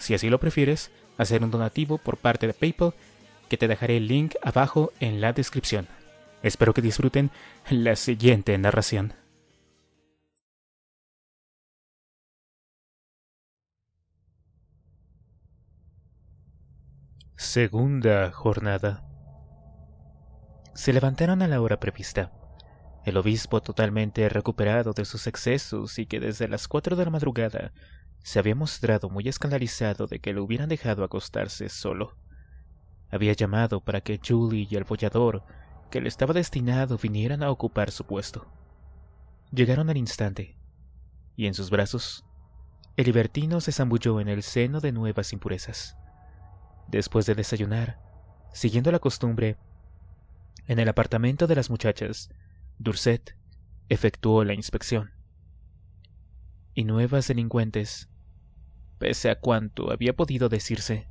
si así lo prefieres, hacer un donativo por parte de PayPal, que te dejaré el link abajo en la descripción. Espero que disfruten la siguiente narración. Segunda jornada. Se levantaron a la hora prevista. El obispo, totalmente recuperado de sus excesos y que desde las cuatro de la madrugada se había mostrado muy escandalizado de que lo hubieran dejado acostarse solo. Había llamado para que Julie y el follador que le estaba destinado vinieran a ocupar su puesto. Llegaron al instante, y en sus brazos, el libertino se zambulló en el seno de nuevas impurezas. Después de desayunar, siguiendo la costumbre, en el apartamento de las muchachas, Durset efectuó la inspección. Y nuevas delincuentes pese a cuanto había podido decirse,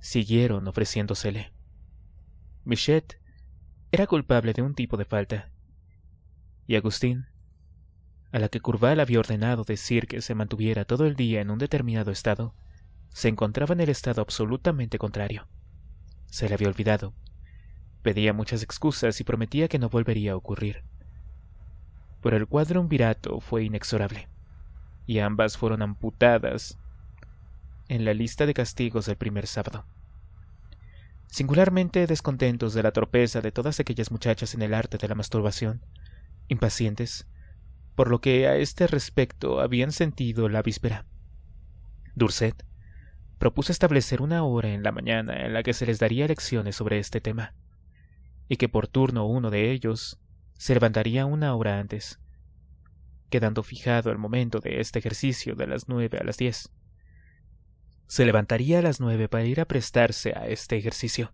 siguieron ofreciéndosele. Michette era culpable de un tipo de falta, y Agustín, a la que Curval había ordenado decir que se mantuviera todo el día en un determinado estado, se encontraba en el estado absolutamente contrario. Se le había olvidado. Pedía muchas excusas y prometía que no volvería a ocurrir. Pero el cuadro virato fue inexorable, y ambas fueron amputadas en la lista de castigos del primer sábado. Singularmente descontentos de la torpeza de todas aquellas muchachas en el arte de la masturbación, impacientes, por lo que a este respecto habían sentido la víspera. Durset propuso establecer una hora en la mañana en la que se les daría lecciones sobre este tema, y que por turno uno de ellos se levantaría una hora antes, quedando fijado el momento de este ejercicio de las nueve a las diez se levantaría a las nueve para ir a prestarse a este ejercicio.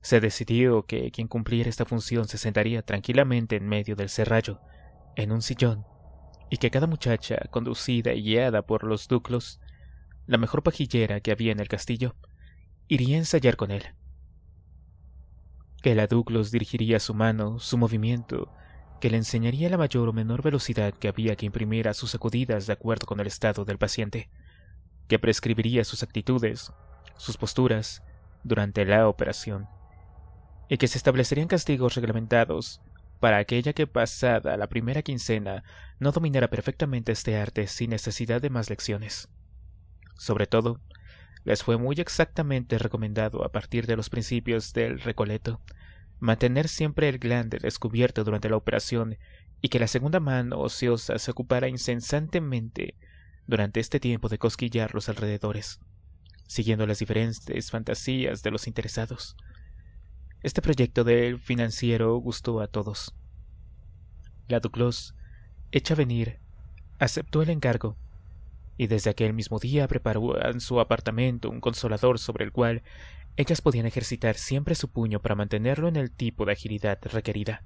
Se decidió que quien cumpliera esta función se sentaría tranquilamente en medio del serrallo, en un sillón, y que cada muchacha, conducida y guiada por los duclos, la mejor pajillera que había en el castillo, iría a ensayar con él. Que la Duclos dirigiría su mano, su movimiento, que le enseñaría la mayor o menor velocidad que había que imprimir a sus sacudidas de acuerdo con el estado del paciente que prescribiría sus actitudes, sus posturas, durante la operación, y que se establecerían castigos reglamentados para aquella que pasada la primera quincena no dominara perfectamente este arte sin necesidad de más lecciones. Sobre todo, les fue muy exactamente recomendado a partir de los principios del recoleto mantener siempre el glande descubierto durante la operación y que la segunda mano ociosa se ocupara incesantemente durante este tiempo de cosquillar los alrededores, siguiendo las diferentes fantasías de los interesados. Este proyecto del financiero gustó a todos. La Duclos, hecha venir, aceptó el encargo y desde aquel mismo día preparó en su apartamento un consolador sobre el cual ellas podían ejercitar siempre su puño para mantenerlo en el tipo de agilidad requerida.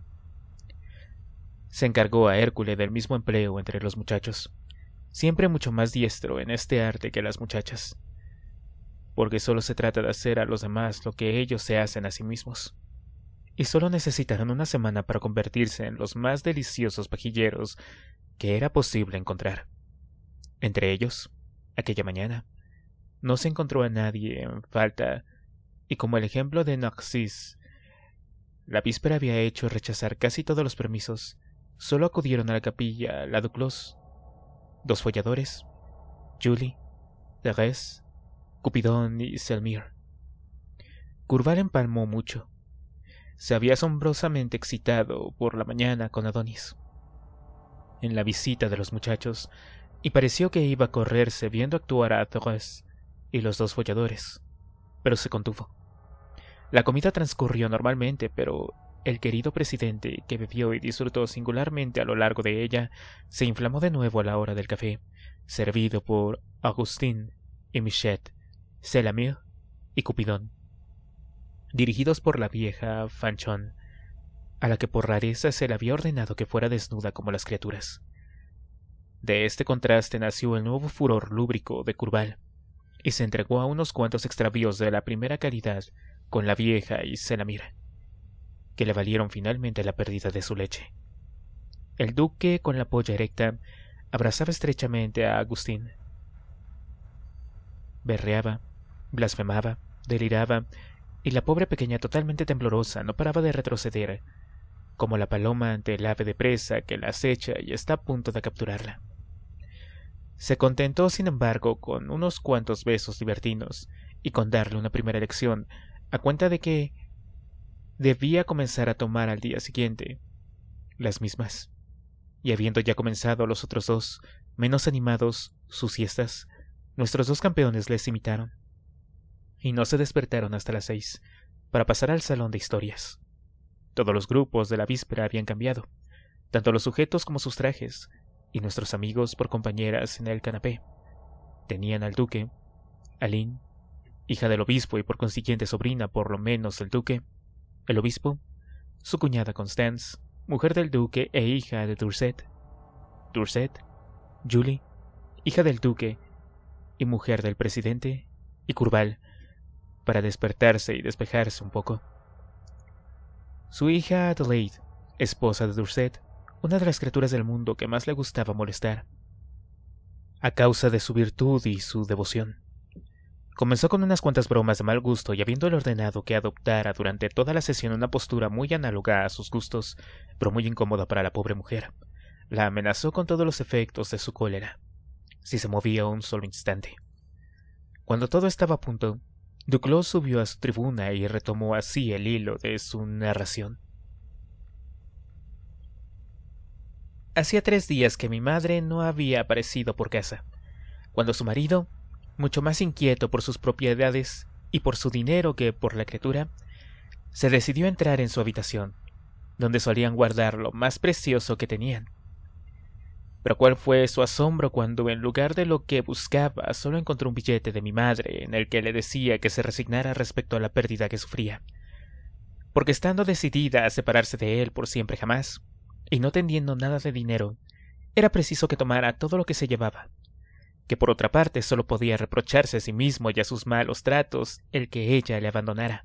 Se encargó a Hércules del mismo empleo entre los muchachos siempre mucho más diestro en este arte que las muchachas, porque solo se trata de hacer a los demás lo que ellos se hacen a sí mismos. Y solo necesitaron una semana para convertirse en los más deliciosos pajilleros que era posible encontrar. Entre ellos, aquella mañana, no se encontró a nadie en falta, y como el ejemplo de Narcisse, la víspera había hecho rechazar casi todos los permisos, solo acudieron a la capilla La Duclos Dos folladores, Julie, Therese, Cupidón y Selmir. Curvar empalmó mucho. Se había asombrosamente excitado por la mañana con Adonis. En la visita de los muchachos, y pareció que iba a correrse viendo actuar a Therese y los dos folladores, pero se contuvo. La comida transcurrió normalmente, pero el querido presidente, que bebió y disfrutó singularmente a lo largo de ella, se inflamó de nuevo a la hora del café, servido por Agustín y Michette, Selamir y Cupidón, dirigidos por la vieja Fanchon, a la que por rareza se le había ordenado que fuera desnuda como las criaturas. De este contraste nació el nuevo furor lúbrico de Curval, y se entregó a unos cuantos extravíos de la primera calidad con la vieja y Selamir que le valieron finalmente la pérdida de su leche. El duque, con la polla erecta, abrazaba estrechamente a Agustín. Berreaba, blasfemaba, deliraba, y la pobre pequeña totalmente temblorosa no paraba de retroceder, como la paloma ante el ave de presa que la acecha y está a punto de capturarla. Se contentó, sin embargo, con unos cuantos besos libertinos y con darle una primera lección, a cuenta de que debía comenzar a tomar al día siguiente. Las mismas. Y habiendo ya comenzado los otros dos, menos animados, sus siestas, nuestros dos campeones les imitaron. Y no se despertaron hasta las seis, para pasar al salón de historias. Todos los grupos de la víspera habían cambiado, tanto los sujetos como sus trajes, y nuestros amigos por compañeras en el canapé. Tenían al duque, Aline, hija del obispo y por consiguiente sobrina por lo menos del duque, el obispo, su cuñada Constance, mujer del duque e hija de Durset. Durset, Julie, hija del duque y mujer del presidente, y Curval, para despertarse y despejarse un poco. Su hija Adelaide, esposa de Durset, una de las criaturas del mundo que más le gustaba molestar, a causa de su virtud y su devoción. Comenzó con unas cuantas bromas de mal gusto y habiéndole ordenado que adoptara durante toda la sesión una postura muy análoga a sus gustos, pero muy incómoda para la pobre mujer, la amenazó con todos los efectos de su cólera, si se movía un solo instante. Cuando todo estaba a punto, Duclos subió a su tribuna y retomó así el hilo de su narración. Hacía tres días que mi madre no había aparecido por casa, cuando su marido, mucho más inquieto por sus propiedades y por su dinero que por la criatura, se decidió entrar en su habitación, donde solían guardar lo más precioso que tenían. Pero cuál fue su asombro cuando en lugar de lo que buscaba solo encontró un billete de mi madre en el que le decía que se resignara respecto a la pérdida que sufría. Porque estando decidida a separarse de él por siempre jamás, y no teniendo nada de dinero, era preciso que tomara todo lo que se llevaba, que por otra parte solo podía reprocharse a sí mismo y a sus malos tratos el que ella le abandonara,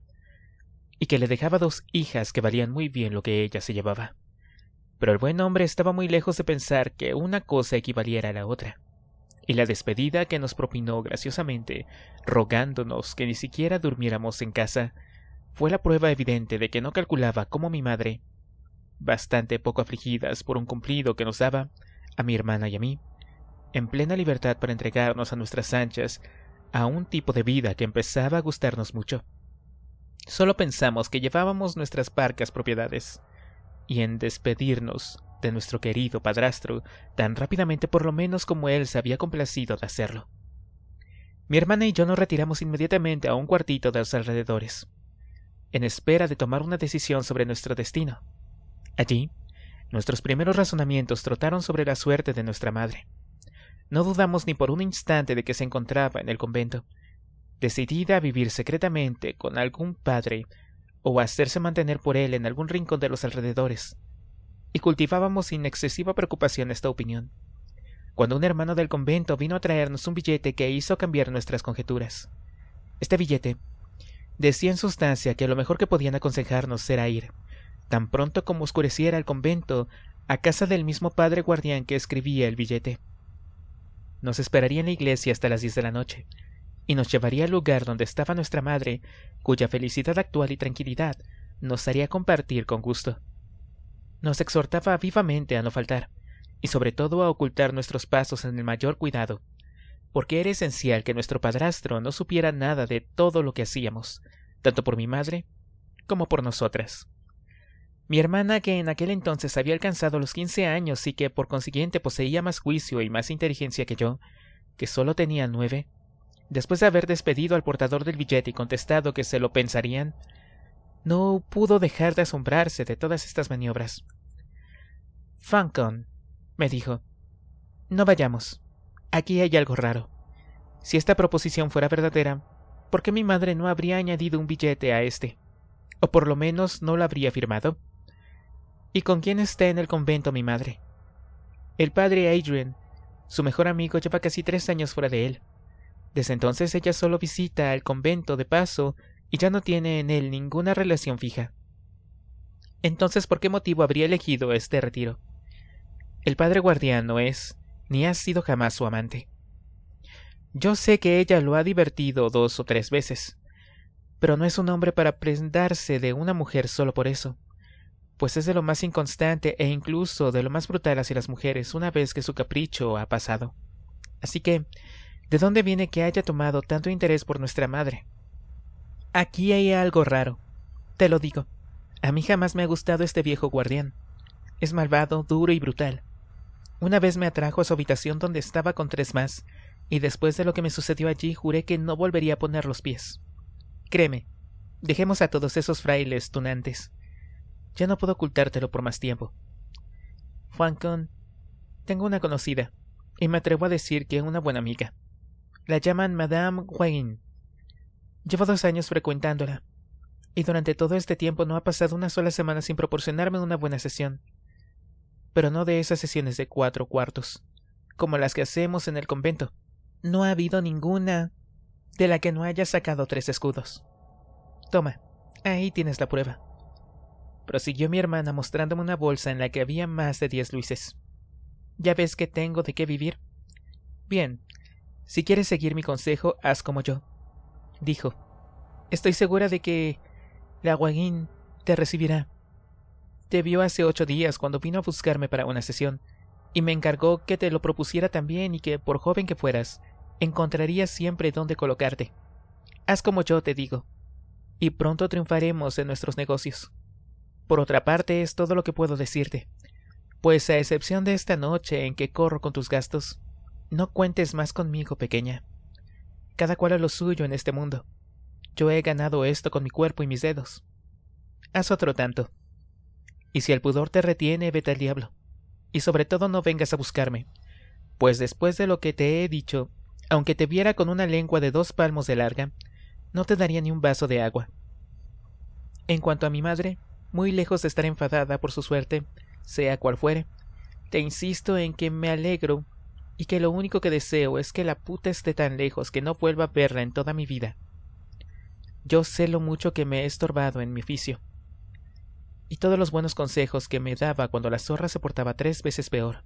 y que le dejaba dos hijas que valían muy bien lo que ella se llevaba. Pero el buen hombre estaba muy lejos de pensar que una cosa equivaliera a la otra, y la despedida que nos propinó graciosamente, rogándonos que ni siquiera durmiéramos en casa, fue la prueba evidente de que no calculaba cómo mi madre, bastante poco afligidas por un cumplido que nos daba, a mi hermana y a mí, en plena libertad para entregarnos a nuestras anchas a un tipo de vida que empezaba a gustarnos mucho. Solo pensamos que llevábamos nuestras parcas propiedades, y en despedirnos de nuestro querido padrastro tan rápidamente por lo menos como él se había complacido de hacerlo. Mi hermana y yo nos retiramos inmediatamente a un cuartito de los alrededores, en espera de tomar una decisión sobre nuestro destino. Allí, nuestros primeros razonamientos trotaron sobre la suerte de nuestra madre. No dudamos ni por un instante de que se encontraba en el convento, decidida a vivir secretamente con algún padre o a hacerse mantener por él en algún rincón de los alrededores, y cultivábamos sin excesiva preocupación esta opinión, cuando un hermano del convento vino a traernos un billete que hizo cambiar nuestras conjeturas. Este billete decía en sustancia que lo mejor que podían aconsejarnos era ir, tan pronto como oscureciera el convento, a casa del mismo padre guardián que escribía el billete. Nos esperaría en la iglesia hasta las diez de la noche, y nos llevaría al lugar donde estaba nuestra madre, cuya felicidad actual y tranquilidad nos haría compartir con gusto. Nos exhortaba vivamente a no faltar, y sobre todo a ocultar nuestros pasos en el mayor cuidado, porque era esencial que nuestro padrastro no supiera nada de todo lo que hacíamos, tanto por mi madre como por nosotras. Mi hermana, que en aquel entonces había alcanzado los 15 años y que por consiguiente poseía más juicio y más inteligencia que yo, que solo tenía nueve, después de haber despedido al portador del billete y contestado que se lo pensarían, no pudo dejar de asombrarse de todas estas maniobras. Fancon, me dijo, no vayamos. Aquí hay algo raro. Si esta proposición fuera verdadera, ¿por qué mi madre no habría añadido un billete a este? O por lo menos no lo habría firmado. ¿Y con quién está en el convento mi madre? El padre Adrian, su mejor amigo, lleva casi tres años fuera de él. Desde entonces ella solo visita el convento de paso y ya no tiene en él ninguna relación fija. Entonces, ¿por qué motivo habría elegido este retiro? El padre guardián no es, ni ha sido jamás su amante. Yo sé que ella lo ha divertido dos o tres veces, pero no es un hombre para prendarse de una mujer solo por eso pues es de lo más inconstante e incluso de lo más brutal hacia las mujeres una vez que su capricho ha pasado. Así que, ¿de dónde viene que haya tomado tanto interés por nuestra madre? Aquí hay algo raro. Te lo digo. A mí jamás me ha gustado este viejo guardián. Es malvado, duro y brutal. Una vez me atrajo a su habitación donde estaba con tres más, y después de lo que me sucedió allí juré que no volvería a poner los pies. Créeme, dejemos a todos esos frailes tunantes. Ya no puedo ocultártelo por más tiempo. Juan Con, tengo una conocida, y me atrevo a decir que es una buena amiga. La llaman Madame Wayne. Llevo dos años frecuentándola, y durante todo este tiempo no ha pasado una sola semana sin proporcionarme una buena sesión. Pero no de esas sesiones de cuatro cuartos, como las que hacemos en el convento. No ha habido ninguna de la que no haya sacado tres escudos. Toma, ahí tienes la prueba prosiguió mi hermana mostrándome una bolsa en la que había más de diez luises. Ya ves que tengo de qué vivir. Bien, si quieres seguir mi consejo, haz como yo, dijo. Estoy segura de que la Guaguín te recibirá. Te vio hace ocho días cuando vino a buscarme para una sesión, y me encargó que te lo propusiera también y que, por joven que fueras, encontrarías siempre dónde colocarte. Haz como yo te digo, y pronto triunfaremos en nuestros negocios. Por otra parte, es todo lo que puedo decirte. Pues a excepción de esta noche en que corro con tus gastos, no cuentes más conmigo, pequeña. Cada cual a lo suyo en este mundo. Yo he ganado esto con mi cuerpo y mis dedos. Haz otro tanto. Y si el pudor te retiene, vete al diablo. Y sobre todo no vengas a buscarme, pues después de lo que te he dicho, aunque te viera con una lengua de dos palmos de larga, no te daría ni un vaso de agua. En cuanto a mi madre, muy lejos de estar enfadada por su suerte, sea cual fuere. Te insisto en que me alegro y que lo único que deseo es que la puta esté tan lejos que no vuelva a verla en toda mi vida. Yo sé lo mucho que me he estorbado en mi oficio. Y todos los buenos consejos que me daba cuando la zorra se portaba tres veces peor.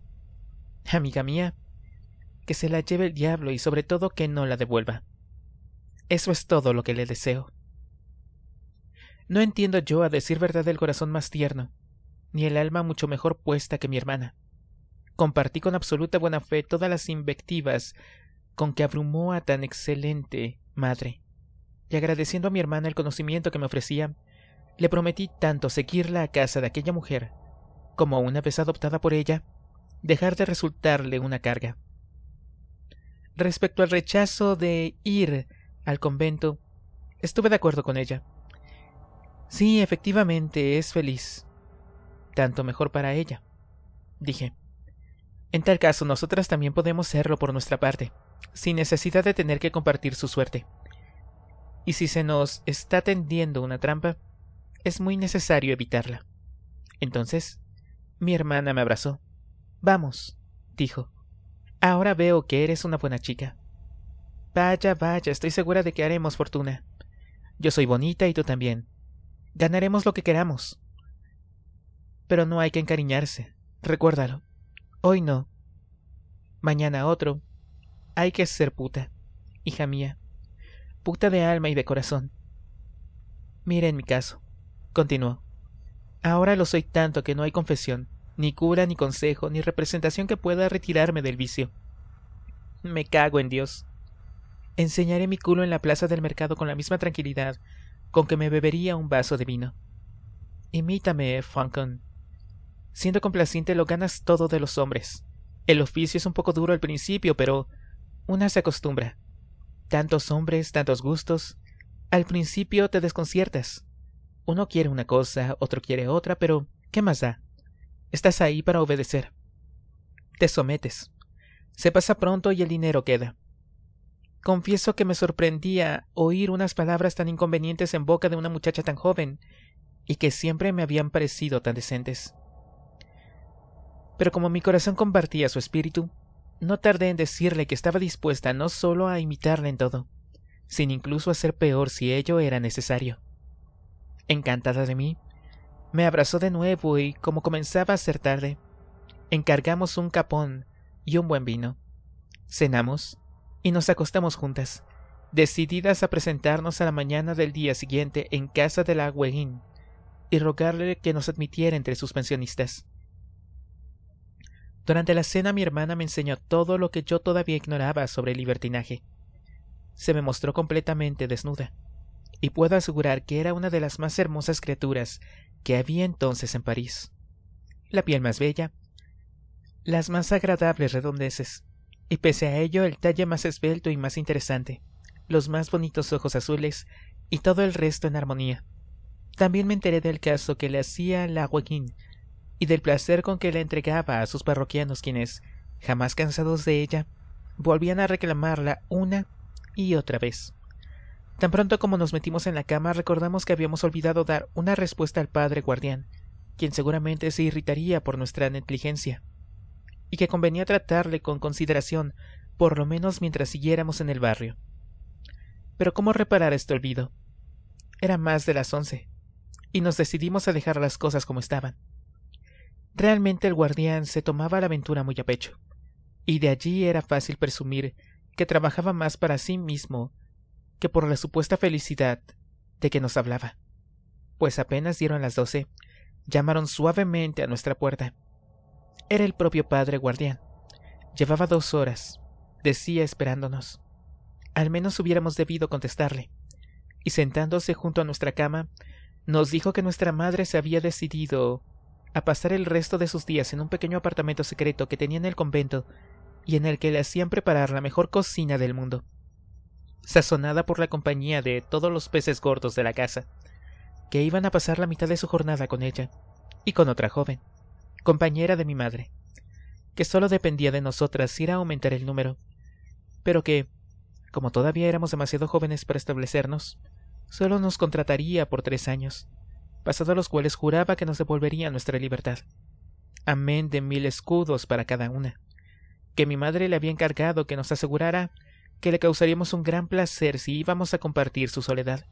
Amiga mía, que se la lleve el diablo y sobre todo que no la devuelva. Eso es todo lo que le deseo. No entiendo yo, a decir verdad, el corazón más tierno, ni el alma mucho mejor puesta que mi hermana. Compartí con absoluta buena fe todas las invectivas con que abrumó a tan excelente madre, y agradeciendo a mi hermana el conocimiento que me ofrecía, le prometí tanto seguirla a casa de aquella mujer, como una vez adoptada por ella, dejar de resultarle una carga. Respecto al rechazo de ir al convento, estuve de acuerdo con ella Sí, efectivamente, es feliz. Tanto mejor para ella, dije. En tal caso, nosotras también podemos serlo por nuestra parte, sin necesidad de tener que compartir su suerte. Y si se nos está tendiendo una trampa, es muy necesario evitarla. Entonces, mi hermana me abrazó. Vamos, dijo. Ahora veo que eres una buena chica. Vaya, vaya, estoy segura de que haremos fortuna. Yo soy bonita y tú también. Ganaremos lo que queramos. Pero no hay que encariñarse. Recuérdalo. Hoy no. Mañana otro. Hay que ser puta, hija mía. Puta de alma y de corazón. en mi caso, continuó. Ahora lo soy tanto que no hay confesión, ni cura, ni consejo, ni representación que pueda retirarme del vicio. Me cago en Dios. Enseñaré mi culo en la plaza del mercado con la misma tranquilidad con que me bebería un vaso de vino. Imítame, Funken. Siendo complaciente lo ganas todo de los hombres. El oficio es un poco duro al principio, pero una se acostumbra. Tantos hombres, tantos gustos. Al principio te desconciertas. Uno quiere una cosa, otro quiere otra, pero ¿qué más da? Estás ahí para obedecer. Te sometes. Se pasa pronto y el dinero queda. Confieso que me sorprendía oír unas palabras tan inconvenientes en boca de una muchacha tan joven, y que siempre me habían parecido tan decentes. Pero como mi corazón compartía su espíritu, no tardé en decirle que estaba dispuesta no solo a imitarla en todo, sino incluso a ser peor si ello era necesario. Encantada de mí, me abrazó de nuevo y, como comenzaba a ser tarde, encargamos un capón y un buen vino. Cenamos, y nos acostamos juntas, decididas a presentarnos a la mañana del día siguiente en casa de la Weguin y rogarle que nos admitiera entre sus pensionistas. Durante la cena mi hermana me enseñó todo lo que yo todavía ignoraba sobre el libertinaje. Se me mostró completamente desnuda, y puedo asegurar que era una de las más hermosas criaturas que había entonces en París. La piel más bella, las más agradables redondeces, y pese a ello el talle más esbelto y más interesante, los más bonitos ojos azules y todo el resto en armonía. También me enteré del caso que le hacía la huequín y del placer con que la entregaba a sus parroquianos quienes, jamás cansados de ella, volvían a reclamarla una y otra vez. Tan pronto como nos metimos en la cama recordamos que habíamos olvidado dar una respuesta al padre guardián, quien seguramente se irritaría por nuestra negligencia y que convenía tratarle con consideración, por lo menos mientras siguiéramos en el barrio. Pero ¿cómo reparar este olvido? Era más de las once, y nos decidimos a dejar las cosas como estaban. Realmente el guardián se tomaba la aventura muy a pecho, y de allí era fácil presumir que trabajaba más para sí mismo que por la supuesta felicidad de que nos hablaba. Pues apenas dieron las doce, llamaron suavemente a nuestra puerta. Era el propio padre guardián. Llevaba dos horas, decía esperándonos. Al menos hubiéramos debido contestarle. Y sentándose junto a nuestra cama, nos dijo que nuestra madre se había decidido a pasar el resto de sus días en un pequeño apartamento secreto que tenía en el convento y en el que le hacían preparar la mejor cocina del mundo, sazonada por la compañía de todos los peces gordos de la casa, que iban a pasar la mitad de su jornada con ella y con otra joven compañera de mi madre, que solo dependía de nosotras ir a aumentar el número, pero que, como todavía éramos demasiado jóvenes para establecernos, solo nos contrataría por tres años, pasado los cuales juraba que nos devolvería nuestra libertad, amén de mil escudos para cada una, que mi madre le había encargado que nos asegurara que le causaríamos un gran placer si íbamos a compartir su soledad.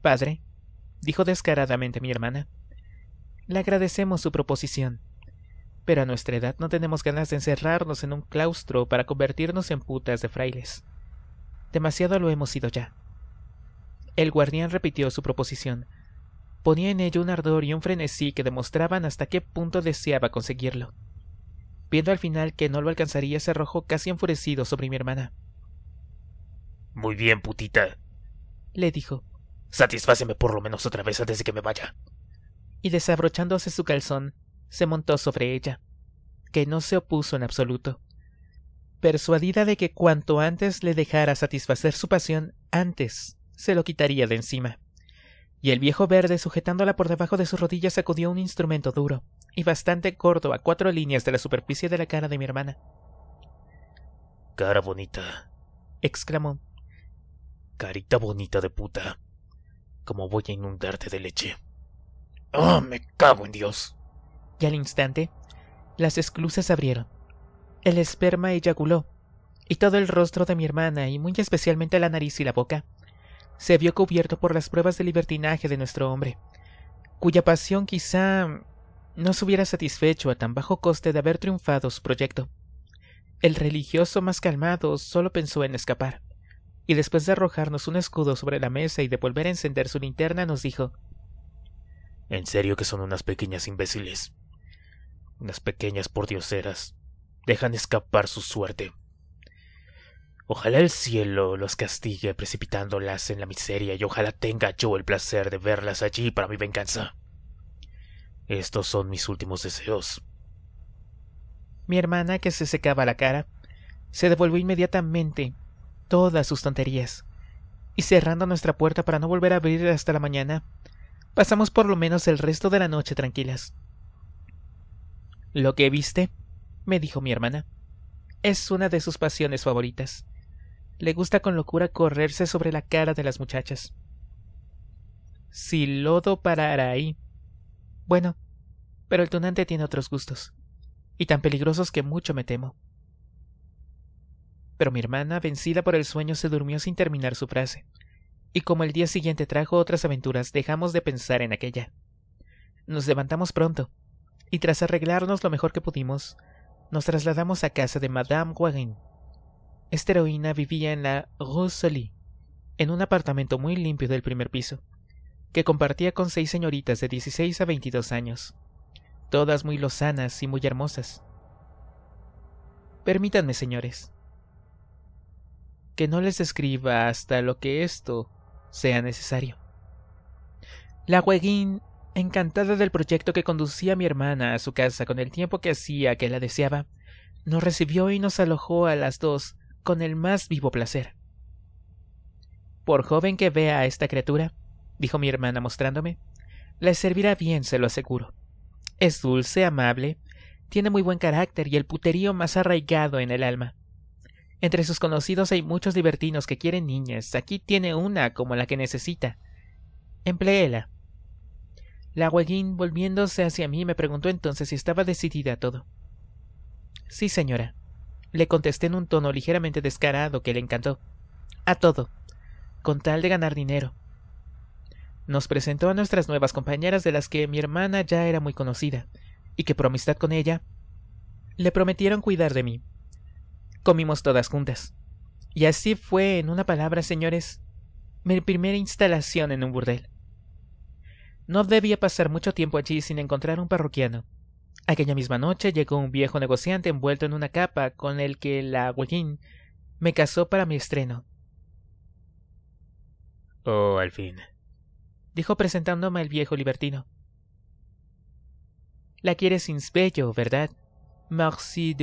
Padre, dijo descaradamente mi hermana, le agradecemos su proposición. Pero a nuestra edad no tenemos ganas de encerrarnos en un claustro para convertirnos en putas de frailes. Demasiado lo hemos sido ya. El guardián repitió su proposición. Ponía en ello un ardor y un frenesí que demostraban hasta qué punto deseaba conseguirlo. Viendo al final que no lo alcanzaría, se arrojó casi enfurecido sobre mi hermana. Muy bien, putita, le dijo. Satisfáceme por lo menos otra vez antes de que me vaya y desabrochándose su calzón, se montó sobre ella, que no se opuso en absoluto. Persuadida de que cuanto antes le dejara satisfacer su pasión, antes se lo quitaría de encima. Y el viejo verde, sujetándola por debajo de sus rodillas, sacudió un instrumento duro y bastante gordo a cuatro líneas de la superficie de la cara de mi hermana. Cara bonita, exclamó. Carita bonita de puta. ¿Cómo voy a inundarte de leche? Ah, me cago en Dios! Y al instante, las esclusas abrieron. El esperma eyaculó, y todo el rostro de mi hermana, y muy especialmente la nariz y la boca, se vio cubierto por las pruebas de libertinaje de nuestro hombre, cuya pasión quizá no se hubiera satisfecho a tan bajo coste de haber triunfado su proyecto. El religioso más calmado solo pensó en escapar, y después de arrojarnos un escudo sobre la mesa y de volver a encender su linterna nos dijo en serio que son unas pequeñas imbéciles. Unas pequeñas pordioseras. Dejan escapar su suerte. Ojalá el cielo los castigue precipitándolas en la miseria y ojalá tenga yo el placer de verlas allí para mi venganza. Estos son mis últimos deseos. Mi hermana, que se secaba la cara, se devolvió inmediatamente todas sus tonterías, y cerrando nuestra puerta para no volver a abrir hasta la mañana, pasamos por lo menos el resto de la noche tranquilas. Lo que viste, me dijo mi hermana, es una de sus pasiones favoritas. Le gusta con locura correrse sobre la cara de las muchachas. Si Lodo parara ahí. Bueno, pero el tunante tiene otros gustos, y tan peligrosos que mucho me temo. Pero mi hermana, vencida por el sueño, se durmió sin terminar su frase y como el día siguiente trajo otras aventuras, dejamos de pensar en aquella. Nos levantamos pronto, y tras arreglarnos lo mejor que pudimos, nos trasladamos a casa de Madame Guarin. Esta heroína vivía en la Rue en un apartamento muy limpio del primer piso, que compartía con seis señoritas de 16 a 22 años, todas muy lozanas y muy hermosas. Permítanme, señores, que no les describa hasta lo que esto sea necesario. La Hueguín, encantada del proyecto que conducía mi hermana a su casa con el tiempo que hacía que la deseaba, nos recibió y nos alojó a las dos con el más vivo placer. Por joven que vea a esta criatura, dijo mi hermana mostrándome, le servirá bien, se lo aseguro. Es dulce, amable, tiene muy buen carácter y el puterío más arraigado en el alma. Entre sus conocidos hay muchos libertinos que quieren niñas. Aquí tiene una como la que necesita. Empleéla. La Hueguín, volviéndose hacia mí, me preguntó entonces si estaba decidida a todo. Sí, señora. Le contesté en un tono ligeramente descarado que le encantó. A todo. Con tal de ganar dinero. Nos presentó a nuestras nuevas compañeras de las que mi hermana ya era muy conocida, y que por amistad con ella le prometieron cuidar de mí comimos todas juntas. Y así fue, en una palabra, señores, mi primera instalación en un burdel. No debía pasar mucho tiempo allí sin encontrar un parroquiano. Aquella misma noche llegó un viejo negociante envuelto en una capa con el que la Guillín me casó para mi estreno. Oh, al fin, dijo presentándome el viejo libertino. La quieres sin bello, ¿verdad? Merci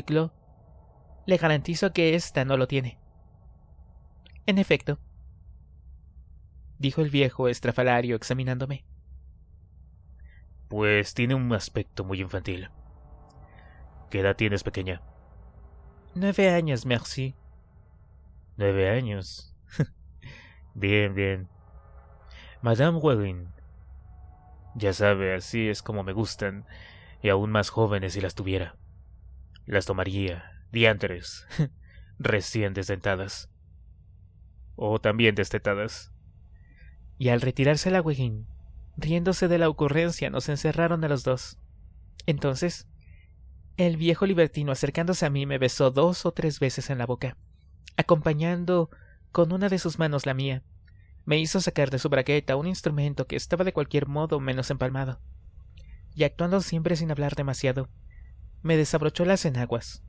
le garantizo que ésta no lo tiene. En efecto, dijo el viejo estrafalario examinándome. Pues tiene un aspecto muy infantil. ¿Qué edad tienes, pequeña? Nueve años, merci. Nueve años. bien, bien. Madame Wedding. Ya sabe, así es como me gustan, y aún más jóvenes si las tuviera. Las tomaría, recién desdentadas. O también destetadas. Y al retirarse la Wiggin, riéndose de la ocurrencia, nos encerraron a los dos. Entonces, el viejo libertino acercándose a mí me besó dos o tres veces en la boca, acompañando con una de sus manos la mía. Me hizo sacar de su braqueta un instrumento que estaba de cualquier modo menos empalmado. Y actuando siempre sin hablar demasiado, me desabrochó las enaguas,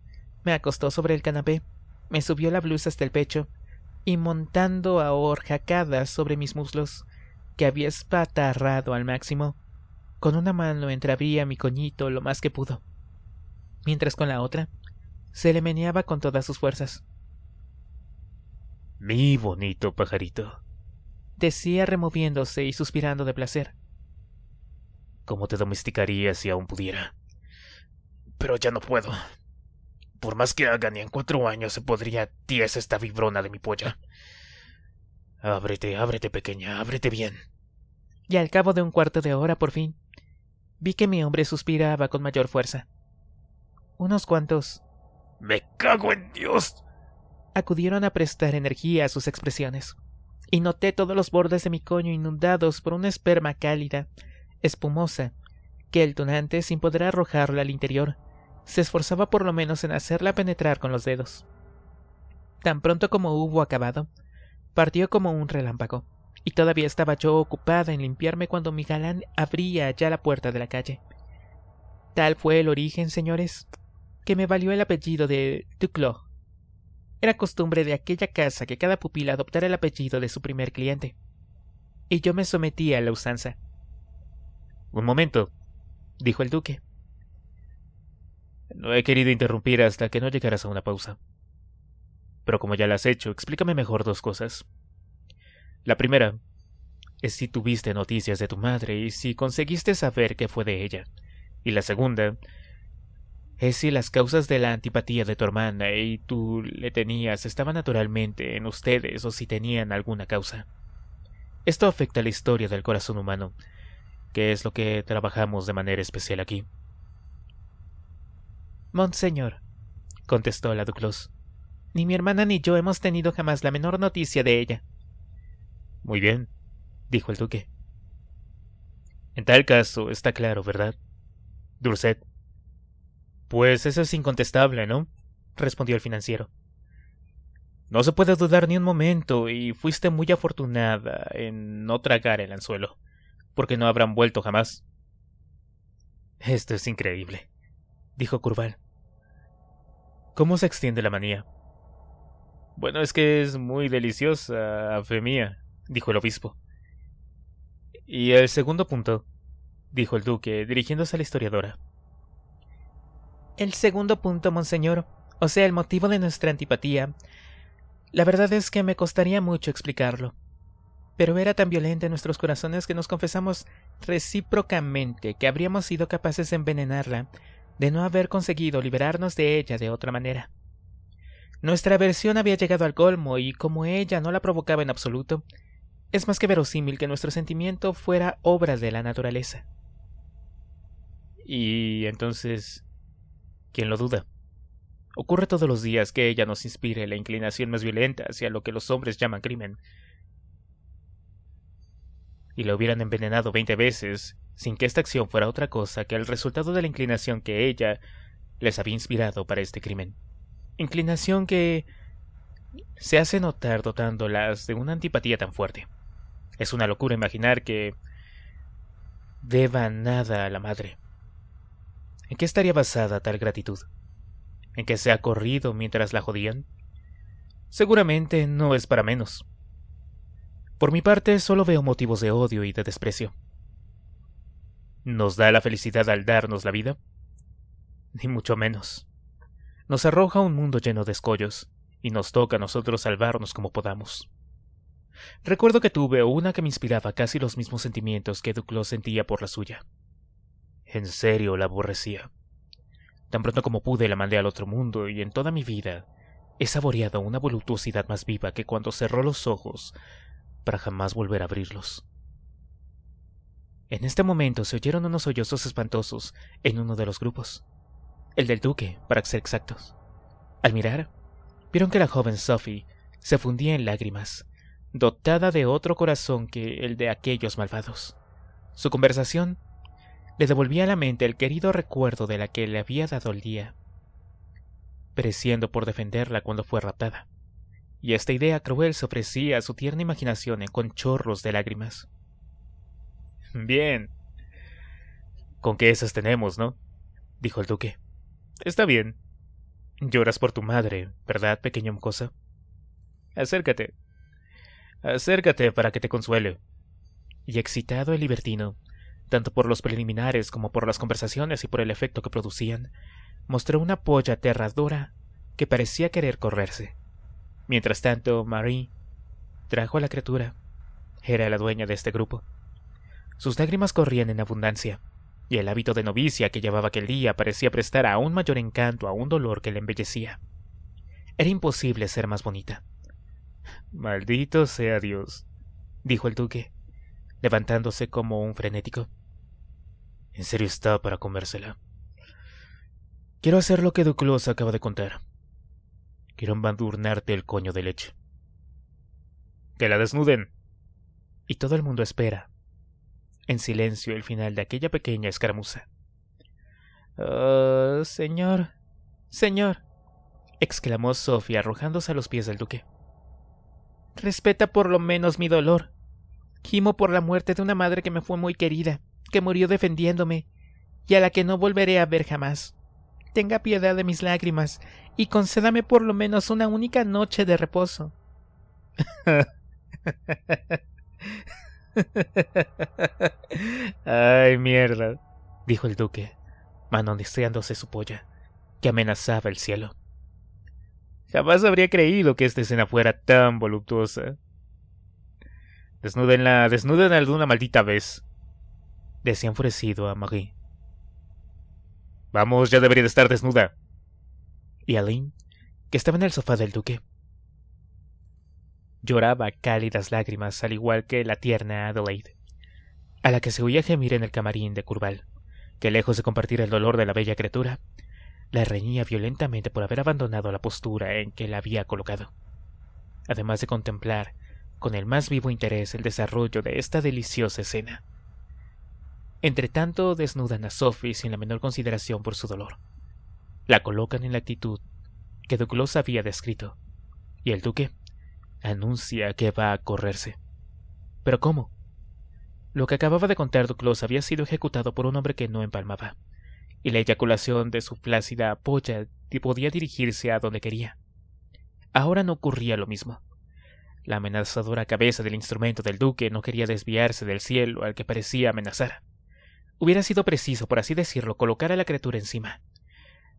me acostó sobre el canapé, me subió la blusa hasta el pecho, y montando a horjacadas sobre mis muslos, que había espatarrado al máximo, con una mano entreabría mi coñito lo más que pudo, mientras con la otra se le meneaba con todas sus fuerzas. Mi bonito pajarito, decía removiéndose y suspirando de placer. ¿Cómo te domesticaría si aún pudiera? Pero ya no puedo. Por más que haga, ni en cuatro años se podría diez esta vibrona de mi polla. Ábrete, ábrete, pequeña, ábrete bien. Y al cabo de un cuarto de hora, por fin, vi que mi hombre suspiraba con mayor fuerza. Unos cuantos. ¡Me cago en Dios! acudieron a prestar energía a sus expresiones, y noté todos los bordes de mi coño inundados por una esperma cálida, espumosa, que el tonante sin poder arrojarla al interior se esforzaba por lo menos en hacerla penetrar con los dedos. Tan pronto como hubo acabado, partió como un relámpago, y todavía estaba yo ocupada en limpiarme cuando mi galán abría ya la puerta de la calle. Tal fue el origen, señores, que me valió el apellido de Duclos. Era costumbre de aquella casa que cada pupila adoptara el apellido de su primer cliente. Y yo me sometía a la usanza. Un momento, dijo el duque. No he querido interrumpir hasta que no llegaras a una pausa. Pero como ya la has hecho, explícame mejor dos cosas. La primera es si tuviste noticias de tu madre y si conseguiste saber qué fue de ella. Y la segunda es si las causas de la antipatía de tu hermana y tú le tenías estaban naturalmente en ustedes o si tenían alguna causa. Esto afecta la historia del corazón humano, que es lo que trabajamos de manera especial aquí. Monseñor, contestó la Duclos, ni mi hermana ni yo hemos tenido jamás la menor noticia de ella. Muy bien, dijo el duque. En tal caso, está claro, ¿verdad? Dulcet". Pues eso es incontestable, ¿no? respondió el financiero. No se puede dudar ni un momento, y fuiste muy afortunada en no tragar el anzuelo, porque no habrán vuelto jamás. Esto es increíble, dijo Curval. ¿Cómo se extiende la manía? Bueno, es que es muy deliciosa, fe mía, dijo el obispo. Y el segundo punto, dijo el duque, dirigiéndose a la historiadora. El segundo punto, monseñor, o sea, el motivo de nuestra antipatía, la verdad es que me costaría mucho explicarlo. Pero era tan violenta en nuestros corazones que nos confesamos recíprocamente que habríamos sido capaces de envenenarla de no haber conseguido liberarnos de ella de otra manera. Nuestra aversión había llegado al colmo y como ella no la provocaba en absoluto, es más que verosímil que nuestro sentimiento fuera obra de la naturaleza. Y entonces, ¿quién lo duda? Ocurre todos los días que ella nos inspire la inclinación más violenta hacia lo que los hombres llaman crimen. Y la hubieran envenenado veinte veces, sin que esta acción fuera otra cosa que el resultado de la inclinación que ella les había inspirado para este crimen. Inclinación que se hace notar dotándolas de una antipatía tan fuerte. Es una locura imaginar que deba nada a la madre. ¿En qué estaría basada tal gratitud? ¿En que se ha corrido mientras la jodían? Seguramente no es para menos. Por mi parte, solo veo motivos de odio y de desprecio nos da la felicidad al darnos la vida? Ni mucho menos. Nos arroja un mundo lleno de escollos, y nos toca a nosotros salvarnos como podamos. Recuerdo que tuve una que me inspiraba casi los mismos sentimientos que Duclos sentía por la suya. En serio la aborrecía. Tan pronto como pude la mandé al otro mundo y en toda mi vida he saboreado una voluptuosidad más viva que cuando cerró los ojos para jamás volver a abrirlos. En este momento se oyeron unos sollozos espantosos en uno de los grupos, el del duque, para ser exactos. Al mirar, vieron que la joven Sophie se fundía en lágrimas, dotada de otro corazón que el de aquellos malvados. Su conversación le devolvía a la mente el querido recuerdo de la que le había dado el día, pereciendo por defenderla cuando fue raptada. Y esta idea cruel se ofrecía a su tierna imaginación con chorros de lágrimas. Bien. ¿Con qué esas tenemos, no? dijo el duque. Está bien. Lloras por tu madre, ¿verdad, pequeña mucosa? Acércate. Acércate para que te consuele. Y excitado el libertino, tanto por los preliminares como por las conversaciones y por el efecto que producían, mostró una polla aterradora que parecía querer correrse. Mientras tanto, Marie trajo a la criatura. Era la dueña de este grupo. Sus lágrimas corrían en abundancia, y el hábito de novicia que llevaba aquel día parecía prestar aún mayor encanto a un dolor que le embellecía. Era imposible ser más bonita. Maldito sea Dios, dijo el duque, levantándose como un frenético. En serio está para comérsela. Quiero hacer lo que Duclos acaba de contar. Quiero embadurnarte el coño de leche. Que la desnuden. Y todo el mundo espera, en silencio el final de aquella pequeña escaramuza. Oh, señor, señor, exclamó Sofía arrojándose a los pies del duque. Respeta por lo menos mi dolor. Gimo por la muerte de una madre que me fue muy querida, que murió defendiéndome, y a la que no volveré a ver jamás. Tenga piedad de mis lágrimas, y concédame por lo menos una única noche de reposo. Ay, mierda, dijo el duque, manoseándose su polla, que amenazaba el cielo. Jamás habría creído que esta escena fuera tan voluptuosa. Desnúdenla, desnúdenla de una maldita vez, decía enfurecido a Marie. Vamos, ya debería de estar desnuda. Y Aline, que estaba en el sofá del duque, lloraba cálidas lágrimas al igual que la tierna Adelaide, a la que se oía gemir en el camarín de Curval, que lejos de compartir el dolor de la bella criatura, la reñía violentamente por haber abandonado la postura en que la había colocado. Además de contemplar con el más vivo interés el desarrollo de esta deliciosa escena. Entretanto, desnudan a Sophie sin la menor consideración por su dolor. La colocan en la actitud que Douglas había descrito, y el duque anuncia que va a correrse. ¿Pero cómo? Lo que acababa de contar Duclos había sido ejecutado por un hombre que no empalmaba, y la eyaculación de su plácida polla podía dirigirse a donde quería. Ahora no ocurría lo mismo. La amenazadora cabeza del instrumento del duque no quería desviarse del cielo al que parecía amenazar. Hubiera sido preciso, por así decirlo, colocar a la criatura encima.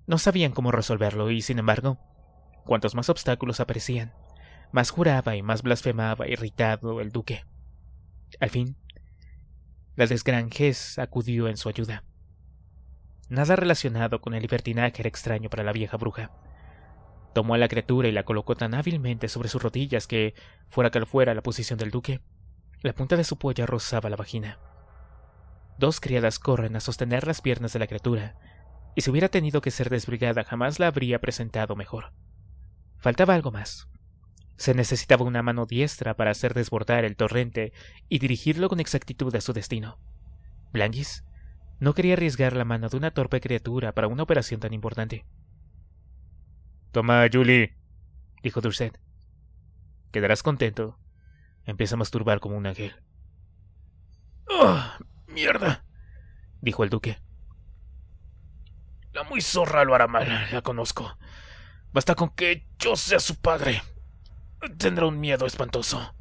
No sabían cómo resolverlo y, sin embargo, cuantos más obstáculos aparecían, más juraba y más blasfemaba, irritado el duque. Al fin, la desgranjez acudió en su ayuda. Nada relacionado con el libertinaje era extraño para la vieja bruja. Tomó a la criatura y la colocó tan hábilmente sobre sus rodillas que, fuera que fuera la posición del duque, la punta de su polla rozaba la vagina. Dos criadas corren a sostener las piernas de la criatura, y si hubiera tenido que ser desbrigada jamás la habría presentado mejor. Faltaba algo más. Se necesitaba una mano diestra para hacer desbordar el torrente y dirigirlo con exactitud a su destino. Blanquis no quería arriesgar la mano de una torpe criatura para una operación tan importante. Toma, Julie, dijo Durset. Quedarás contento. Empieza a masturbar como un ángel. ¡Ah! mierda! dijo el duque. La muy zorra lo hará mal, la conozco. Basta con que yo sea su padre. Tendrá un miedo espantoso.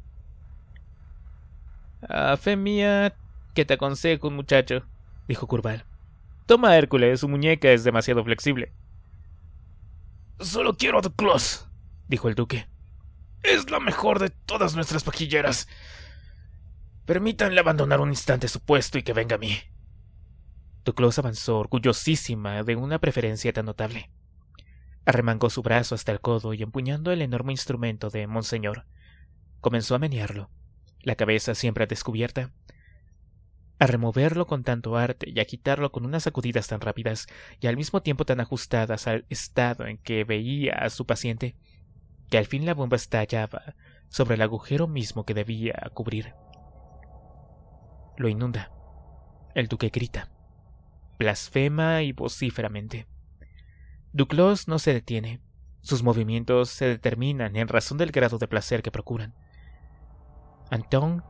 A fe mía, que te aconsejo, muchacho, dijo Curval. Toma Hércules, su muñeca es demasiado flexible. Solo quiero a Duclos, dijo el duque. Es la mejor de todas nuestras pajilleras. Permítanle abandonar un instante su puesto y que venga a mí. Duclos avanzó orgullosísima de una preferencia tan notable. Arremangó su brazo hasta el codo y empuñando el enorme instrumento de Monseñor, comenzó a menearlo, la cabeza siempre descubierta, a removerlo con tanto arte y a quitarlo con unas sacudidas tan rápidas y al mismo tiempo tan ajustadas al estado en que veía a su paciente, que al fin la bomba estallaba sobre el agujero mismo que debía cubrir. Lo inunda. El duque grita, blasfema y vocíferamente. Duclos no se detiene. Sus movimientos se determinan en razón del grado de placer que procuran. Anton,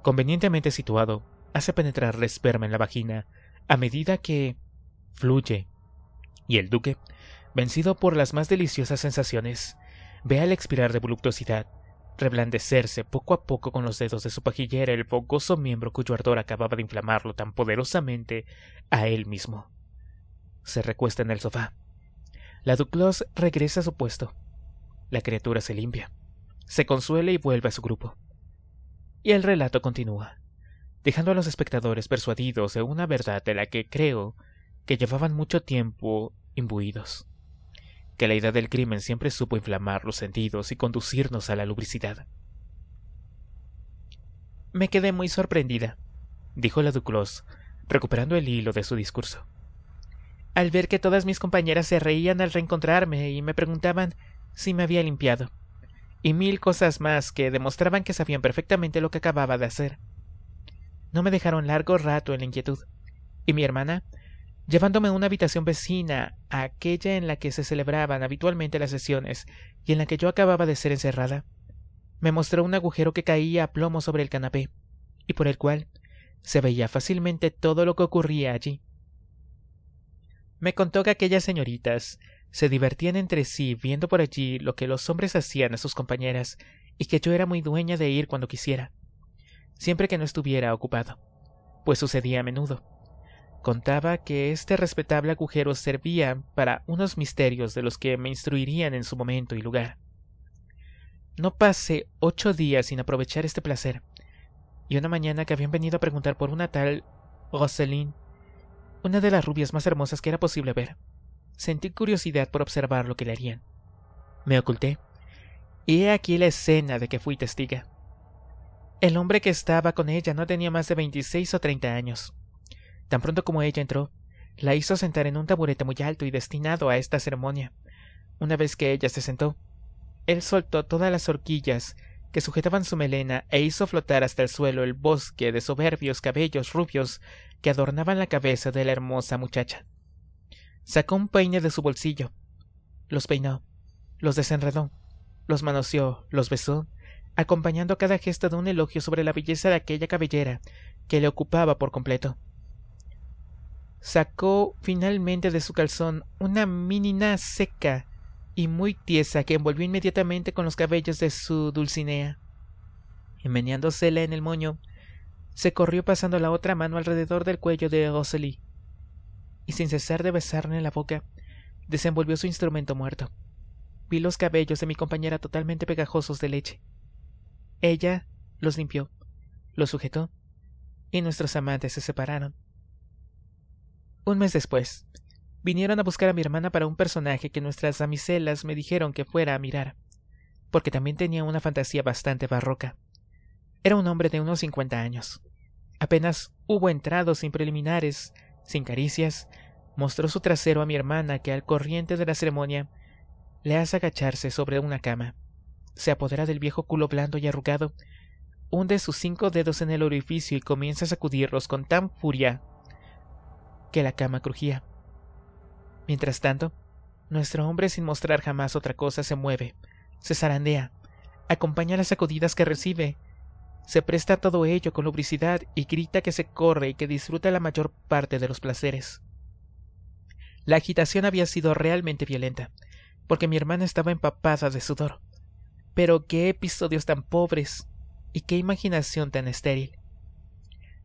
convenientemente situado, hace penetrar la esperma en la vagina a medida que fluye. Y el duque, vencido por las más deliciosas sensaciones, ve al expirar de voluptuosidad reblandecerse poco a poco con los dedos de su pajillera el fogoso miembro cuyo ardor acababa de inflamarlo tan poderosamente a él mismo. Se recuesta en el sofá, la Duclos regresa a su puesto. La criatura se limpia, se consuela y vuelve a su grupo. Y el relato continúa, dejando a los espectadores persuadidos de una verdad de la que creo que llevaban mucho tiempo imbuidos, que la idea del crimen siempre supo inflamar los sentidos y conducirnos a la lubricidad. Me quedé muy sorprendida, dijo la Duclos, recuperando el hilo de su discurso al ver que todas mis compañeras se reían al reencontrarme y me preguntaban si me había limpiado, y mil cosas más que demostraban que sabían perfectamente lo que acababa de hacer. No me dejaron largo rato en la inquietud, y mi hermana, llevándome a una habitación vecina, a aquella en la que se celebraban habitualmente las sesiones y en la que yo acababa de ser encerrada, me mostró un agujero que caía a plomo sobre el canapé, y por el cual se veía fácilmente todo lo que ocurría allí. Me contó que aquellas señoritas se divertían entre sí viendo por allí lo que los hombres hacían a sus compañeras y que yo era muy dueña de ir cuando quisiera, siempre que no estuviera ocupado, pues sucedía a menudo. Contaba que este respetable agujero servía para unos misterios de los que me instruirían en su momento y lugar. No pasé ocho días sin aprovechar este placer, y una mañana que habían venido a preguntar por una tal Rosalind una de las rubias más hermosas que era posible ver. Sentí curiosidad por observar lo que le harían. Me oculté. Y he aquí la escena de que fui testiga. El hombre que estaba con ella no tenía más de 26 o 30 años. Tan pronto como ella entró, la hizo sentar en un taburete muy alto y destinado a esta ceremonia. Una vez que ella se sentó, él soltó todas las horquillas que sujetaban su melena e hizo flotar hasta el suelo el bosque de soberbios cabellos rubios que adornaban la cabeza de la hermosa muchacha. Sacó un peine de su bolsillo, los peinó, los desenredó, los manoseó, los besó, acompañando cada gesto de un elogio sobre la belleza de aquella cabellera que le ocupaba por completo. Sacó finalmente de su calzón una minina seca y muy tiesa que envolvió inmediatamente con los cabellos de su Dulcinea. Y meneándosela en el moño, se corrió pasando la otra mano alrededor del cuello de Rosalie, y sin cesar de besarle la boca, desenvolvió su instrumento muerto. Vi los cabellos de mi compañera totalmente pegajosos de leche. Ella los limpió, los sujetó, y nuestros amantes se separaron. Un mes después, vinieron a buscar a mi hermana para un personaje que nuestras damiselas me dijeron que fuera a mirar, porque también tenía una fantasía bastante barroca. Era un hombre de unos cincuenta años. Apenas hubo entrado sin preliminares, sin caricias, mostró su trasero a mi hermana que al corriente de la ceremonia le hace agacharse sobre una cama. Se apodera del viejo culo blando y arrugado, hunde sus cinco dedos en el orificio y comienza a sacudirlos con tan furia que la cama crujía. Mientras tanto, nuestro hombre, sin mostrar jamás otra cosa, se mueve, se zarandea, acompaña las sacudidas que recibe, se presta a todo ello con lubricidad y grita que se corre y que disfruta la mayor parte de los placeres. La agitación había sido realmente violenta, porque mi hermana estaba empapada de sudor. Pero qué episodios tan pobres y qué imaginación tan estéril.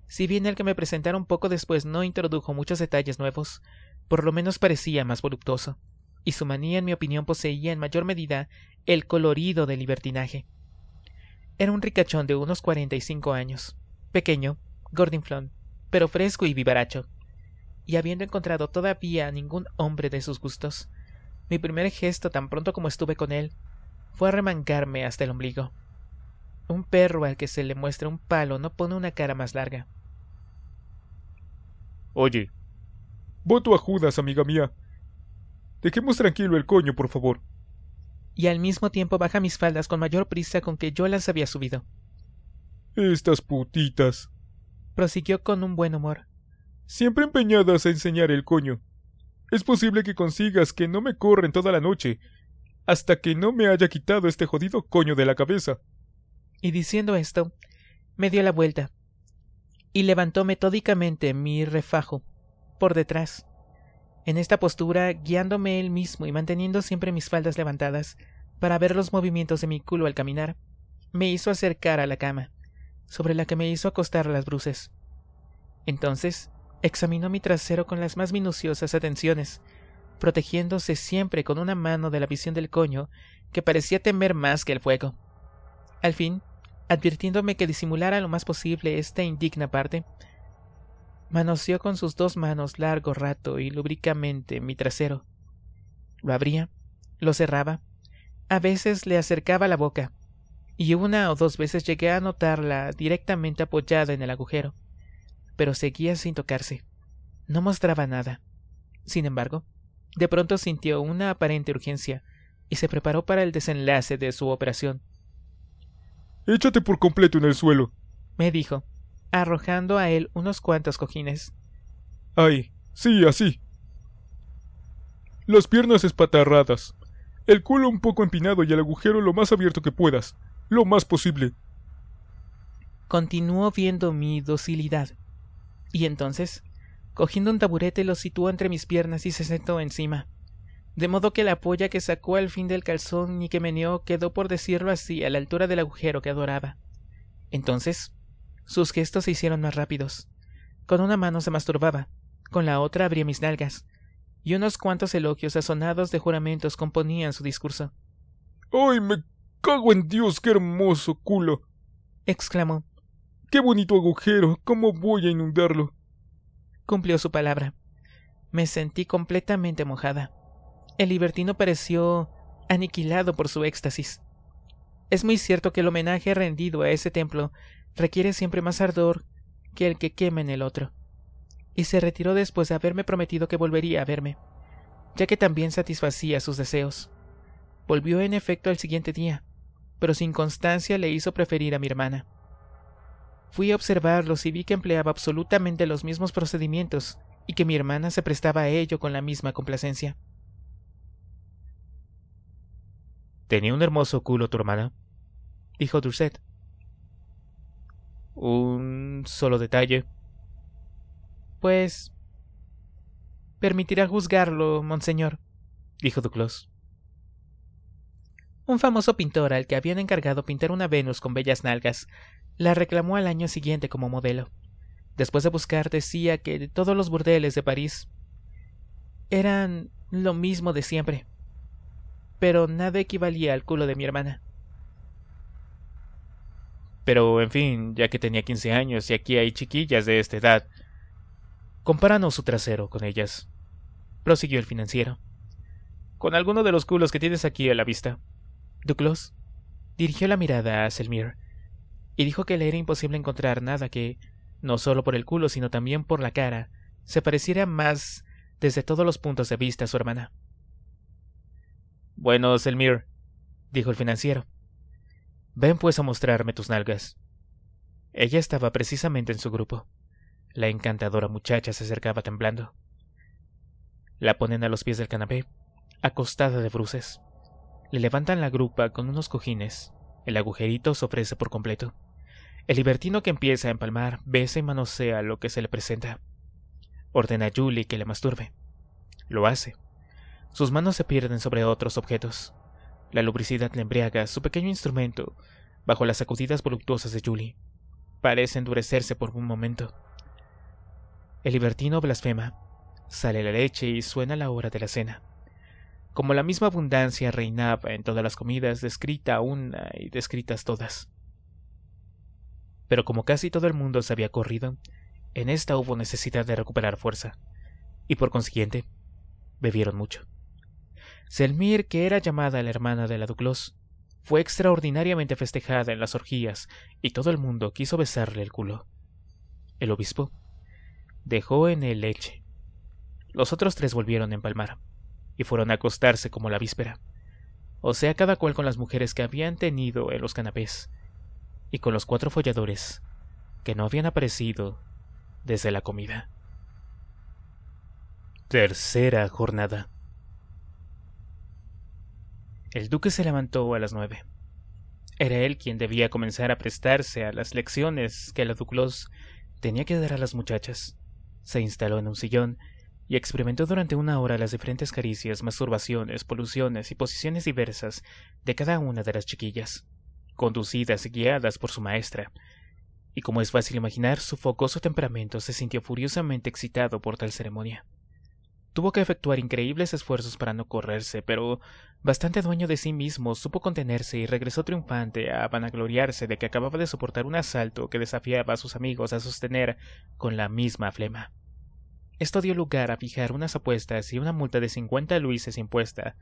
Si bien el que me presentaron poco después no introdujo muchos detalles nuevos, por lo menos parecía más voluptuoso, y su manía en mi opinión poseía en mayor medida el colorido del libertinaje. Era un ricachón de unos cuarenta y cinco años, pequeño, gordinflón, pero fresco y vivaracho, y habiendo encontrado todavía a ningún hombre de sus gustos, mi primer gesto tan pronto como estuve con él fue arremangarme hasta el ombligo. Un perro al que se le muestra un palo no pone una cara más larga. Oye, Voto a Judas, amiga mía. Dejemos tranquilo el coño, por favor. Y al mismo tiempo baja mis faldas con mayor prisa con que yo las había subido. Estas putitas. prosiguió con un buen humor. Siempre empeñadas a enseñar el coño. Es posible que consigas que no me corren toda la noche, hasta que no me haya quitado este jodido coño de la cabeza. Y diciendo esto, me dio la vuelta, y levantó metódicamente mi refajo, por detrás. En esta postura, guiándome él mismo y manteniendo siempre mis faldas levantadas, para ver los movimientos de mi culo al caminar, me hizo acercar a la cama, sobre la que me hizo acostar las bruces. Entonces, examinó mi trasero con las más minuciosas atenciones, protegiéndose siempre con una mano de la visión del coño que parecía temer más que el fuego. Al fin, advirtiéndome que disimulara lo más posible esta indigna parte, Manoseó con sus dos manos largo rato y lúbricamente mi trasero. Lo abría, lo cerraba, a veces le acercaba la boca, y una o dos veces llegué a notarla directamente apoyada en el agujero, pero seguía sin tocarse. No mostraba nada. Sin embargo, de pronto sintió una aparente urgencia y se preparó para el desenlace de su operación. Échate por completo en el suelo, me dijo, arrojando a él unos cuantos cojines. ¡Ay! Sí, así. Las piernas espatarradas. El culo un poco empinado y el agujero lo más abierto que puedas. Lo más posible. Continuó viendo mi docilidad. Y entonces, cogiendo un taburete, lo situó entre mis piernas y se sentó encima. De modo que la polla que sacó al fin del calzón y que meneó quedó, por decirlo así, a la altura del agujero que adoraba. Entonces, sus gestos se hicieron más rápidos. Con una mano se masturbaba, con la otra abría mis nalgas, y unos cuantos elogios asonados de juramentos componían su discurso. ¡Ay, me cago en Dios, qué hermoso culo! exclamó. ¡Qué bonito agujero! ¿Cómo voy a inundarlo? Cumplió su palabra. Me sentí completamente mojada. El libertino pareció aniquilado por su éxtasis. Es muy cierto que el homenaje rendido a ese templo requiere siempre más ardor que el que quema en el otro, y se retiró después de haberme prometido que volvería a verme, ya que también satisfacía sus deseos. Volvió en efecto al siguiente día, pero sin constancia le hizo preferir a mi hermana. Fui a observarlos y vi que empleaba absolutamente los mismos procedimientos y que mi hermana se prestaba a ello con la misma complacencia. Tenía un hermoso culo tu hermana, dijo Durset un solo detalle, pues permitirá juzgarlo, monseñor, dijo Duclos. Un famoso pintor al que habían encargado pintar una Venus con bellas nalgas, la reclamó al año siguiente como modelo. Después de buscar decía que todos los burdeles de París eran lo mismo de siempre, pero nada equivalía al culo de mi hermana. Pero, en fin, ya que tenía 15 años y aquí hay chiquillas de esta edad. Compáranos su trasero con ellas, prosiguió el financiero. Con alguno de los culos que tienes aquí a la vista. Duclos dirigió la mirada a Selmir y dijo que le era imposible encontrar nada que, no solo por el culo, sino también por la cara, se pareciera más desde todos los puntos de vista a su hermana. Bueno, Selmir, dijo el financiero, Ven pues a mostrarme tus nalgas. Ella estaba precisamente en su grupo. La encantadora muchacha se acercaba temblando. La ponen a los pies del canapé, acostada de bruces. Le levantan la grupa con unos cojines. El agujerito se ofrece por completo. El libertino que empieza a empalmar besa y manosea lo que se le presenta. Ordena a Julie que le masturbe. Lo hace. Sus manos se pierden sobre otros objetos. La lubricidad le embriaga su pequeño instrumento bajo las sacudidas voluptuosas de Julie. Parece endurecerse por un momento. El libertino blasfema. Sale la leche y suena la hora de la cena. Como la misma abundancia reinaba en todas las comidas, descrita una y descritas todas. Pero como casi todo el mundo se había corrido, en esta hubo necesidad de recuperar fuerza, y por consiguiente, bebieron mucho. Selmir, que era llamada la hermana de la Duclos, fue extraordinariamente festejada en las orgías y todo el mundo quiso besarle el culo. El obispo dejó en el leche. Los otros tres volvieron a empalmar y fueron a acostarse como la víspera. O sea, cada cual con las mujeres que habían tenido en los canapés y con los cuatro folladores que no habían aparecido desde la comida. Tercera jornada. El duque se levantó a las nueve. Era él quien debía comenzar a prestarse a las lecciones que la Duclos tenía que dar a las muchachas. Se instaló en un sillón y experimentó durante una hora las diferentes caricias, masturbaciones, poluciones y posiciones diversas de cada una de las chiquillas, conducidas y guiadas por su maestra. Y como es fácil imaginar, su focoso temperamento se sintió furiosamente excitado por tal ceremonia. Tuvo que efectuar increíbles esfuerzos para no correrse, pero bastante dueño de sí mismo, supo contenerse y regresó triunfante a vanagloriarse de que acababa de soportar un asalto que desafiaba a sus amigos a sostener con la misma flema. Esto dio lugar a fijar unas apuestas y una multa de 50 luises impuesta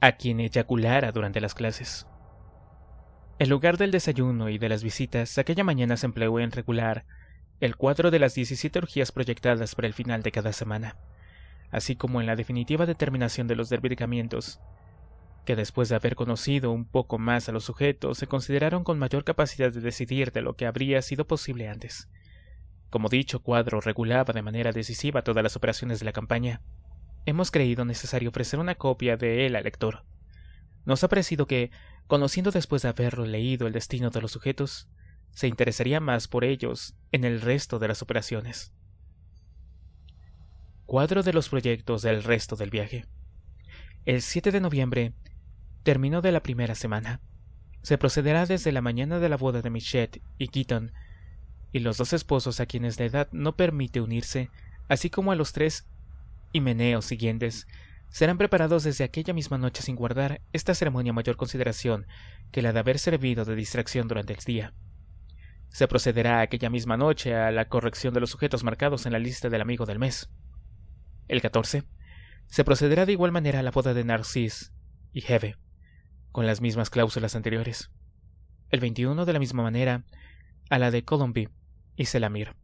a quien eyaculara durante las clases. En lugar del desayuno y de las visitas, aquella mañana se empleó en regular el cuadro de las 17 orgías proyectadas para el final de cada semana así como en la definitiva determinación de los derbicamientos que después de haber conocido un poco más a los sujetos se consideraron con mayor capacidad de decidir de lo que habría sido posible antes. Como dicho cuadro regulaba de manera decisiva todas las operaciones de la campaña, hemos creído necesario ofrecer una copia de él al lector. Nos ha parecido que, conociendo después de haberlo leído el destino de los sujetos, se interesaría más por ellos en el resto de las operaciones. Cuadro de los proyectos del resto del viaje. El 7 de noviembre terminó de la primera semana. Se procederá desde la mañana de la boda de Michette y Keaton, y los dos esposos a quienes la edad no permite unirse, así como a los tres y himeneos siguientes, serán preparados desde aquella misma noche sin guardar esta ceremonia mayor consideración que la de haber servido de distracción durante el día. Se procederá aquella misma noche a la corrección de los sujetos marcados en la lista del amigo del mes. El 14. Se procederá de igual manera a la boda de Narcis y Hebe, con las mismas cláusulas anteriores. El 21 de la misma manera a la de Colombi y Selamir.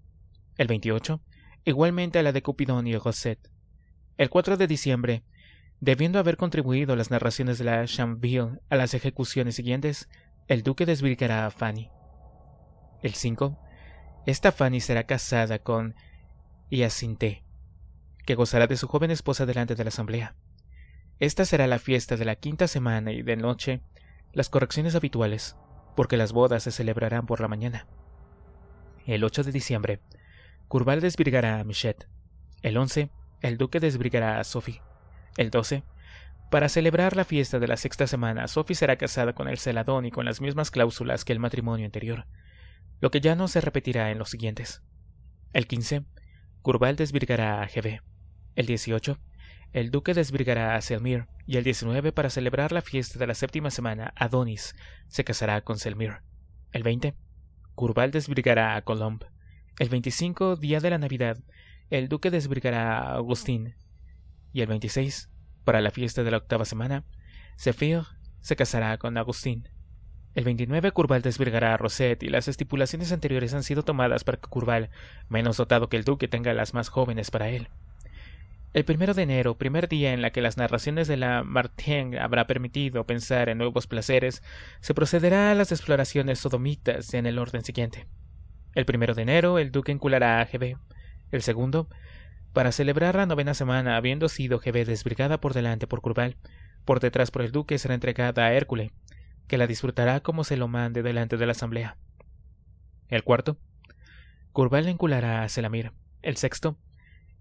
El 28 igualmente a la de Cupidón y Rosette. El 4 de diciembre, debiendo haber contribuido las narraciones de la Chamville a las ejecuciones siguientes, el duque desvirgará a Fanny. El 5. Esta Fanny será casada con Yacinté que gozará de su joven esposa delante de la asamblea. Esta será la fiesta de la quinta semana y de noche, las correcciones habituales, porque las bodas se celebrarán por la mañana. El 8 de diciembre, Curval desvirgará a Michette. El 11, el duque desvirgará a Sophie. El 12, para celebrar la fiesta de la sexta semana, Sophie será casada con el celadón y con las mismas cláusulas que el matrimonio anterior, lo que ya no se repetirá en los siguientes. El 15, Curval desvirgará a Jebé. El 18, el duque desvirgará a Selmir, y el 19, para celebrar la fiesta de la séptima semana, Adonis se casará con Selmir. El 20, Curval desvirgará a Colomb. El 25, día de la Navidad, el duque desvirgará a Agustín. Y el 26, para la fiesta de la octava semana, Zephyr se casará con Agustín. El 29 Curval desvirgará a Rosette y las estipulaciones anteriores han sido tomadas para que Curval, menos dotado que el duque, tenga las más jóvenes para él. El primero de enero, primer día en la que las narraciones de la Martin habrá permitido pensar en nuevos placeres, se procederá a las exploraciones sodomitas en el orden siguiente. El primero de enero, el duque enculará a GB. El segundo, para celebrar la novena semana, habiendo sido GB desbrigada por delante por Curval, por detrás por el duque será entregada a Hércules, que la disfrutará como se lo mande delante de la asamblea. El cuarto, Curval enculará a Selamir. El sexto,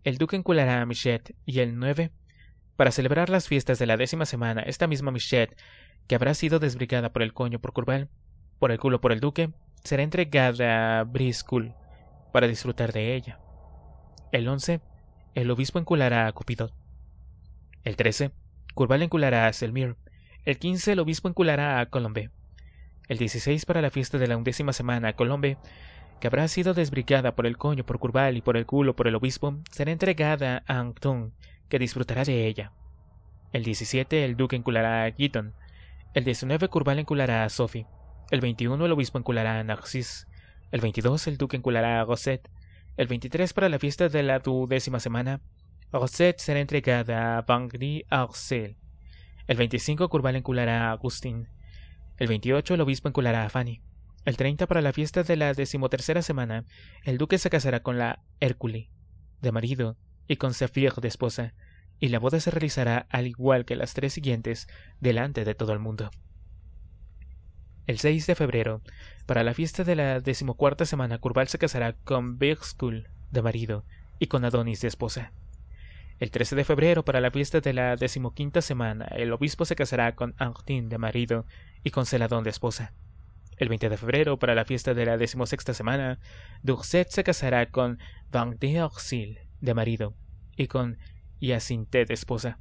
el duque enculará a Michette y el 9, para celebrar las fiestas de la décima semana, esta misma Michette, que habrá sido desbrigada por el coño por Curval, por el culo por el duque, será entregada a Briscul para disfrutar de ella. El 11, el obispo enculará a Cupido. El 13, Curval enculará a Selmir. El 15, el obispo enculará a Colombe. El 16, para la fiesta de la undécima semana, Colombe que habrá sido desbrigada por el coño, por Curval y por el culo, por el obispo, será entregada a Anton, que disfrutará de ella. El 17 el duque enculará a Giton, el 19 Curval enculará a Sophie, el 21 el obispo enculará a Narcis. el 22 el duque enculará a Rosette, el 23 para la fiesta de la duodécima semana, Rosette será entregada a Vangry Arcel. El 25 Curval enculará a Agustín. El 28 el obispo enculará a Fanny. El 30 para la fiesta de la decimotercera semana, el duque se casará con la Hércule, de marido, y con Zephyr de esposa, y la boda se realizará al igual que las tres siguientes, delante de todo el mundo. El 6 de febrero, para la fiesta de la decimocuarta semana, Curval se casará con Birskul, de marido, y con Adonis de esposa. El 13 de febrero, para la fiesta de la decimoquinta semana, el obispo se casará con Artín de marido y con Celadón de esposa. El 20 de febrero, para la fiesta de la decimosexta semana, Durset se casará con Van de Orsil de marido y con Yacinté, de esposa.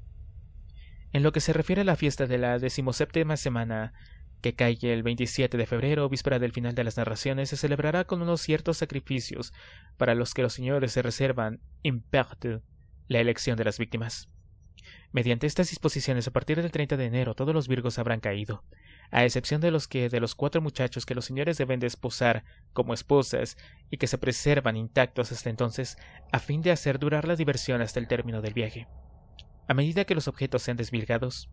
En lo que se refiere a la fiesta de la decimoséptima semana, que cae el 27 de febrero, víspera del final de las narraciones, se celebrará con unos ciertos sacrificios para los que los señores se reservan in la elección de las víctimas. Mediante estas disposiciones, a partir del 30 de enero todos los virgos habrán caído, a excepción de los que de los cuatro muchachos que los señores deben desposar como esposas y que se preservan intactos hasta entonces, a fin de hacer durar la diversión hasta el término del viaje. A medida que los objetos sean desvirgados,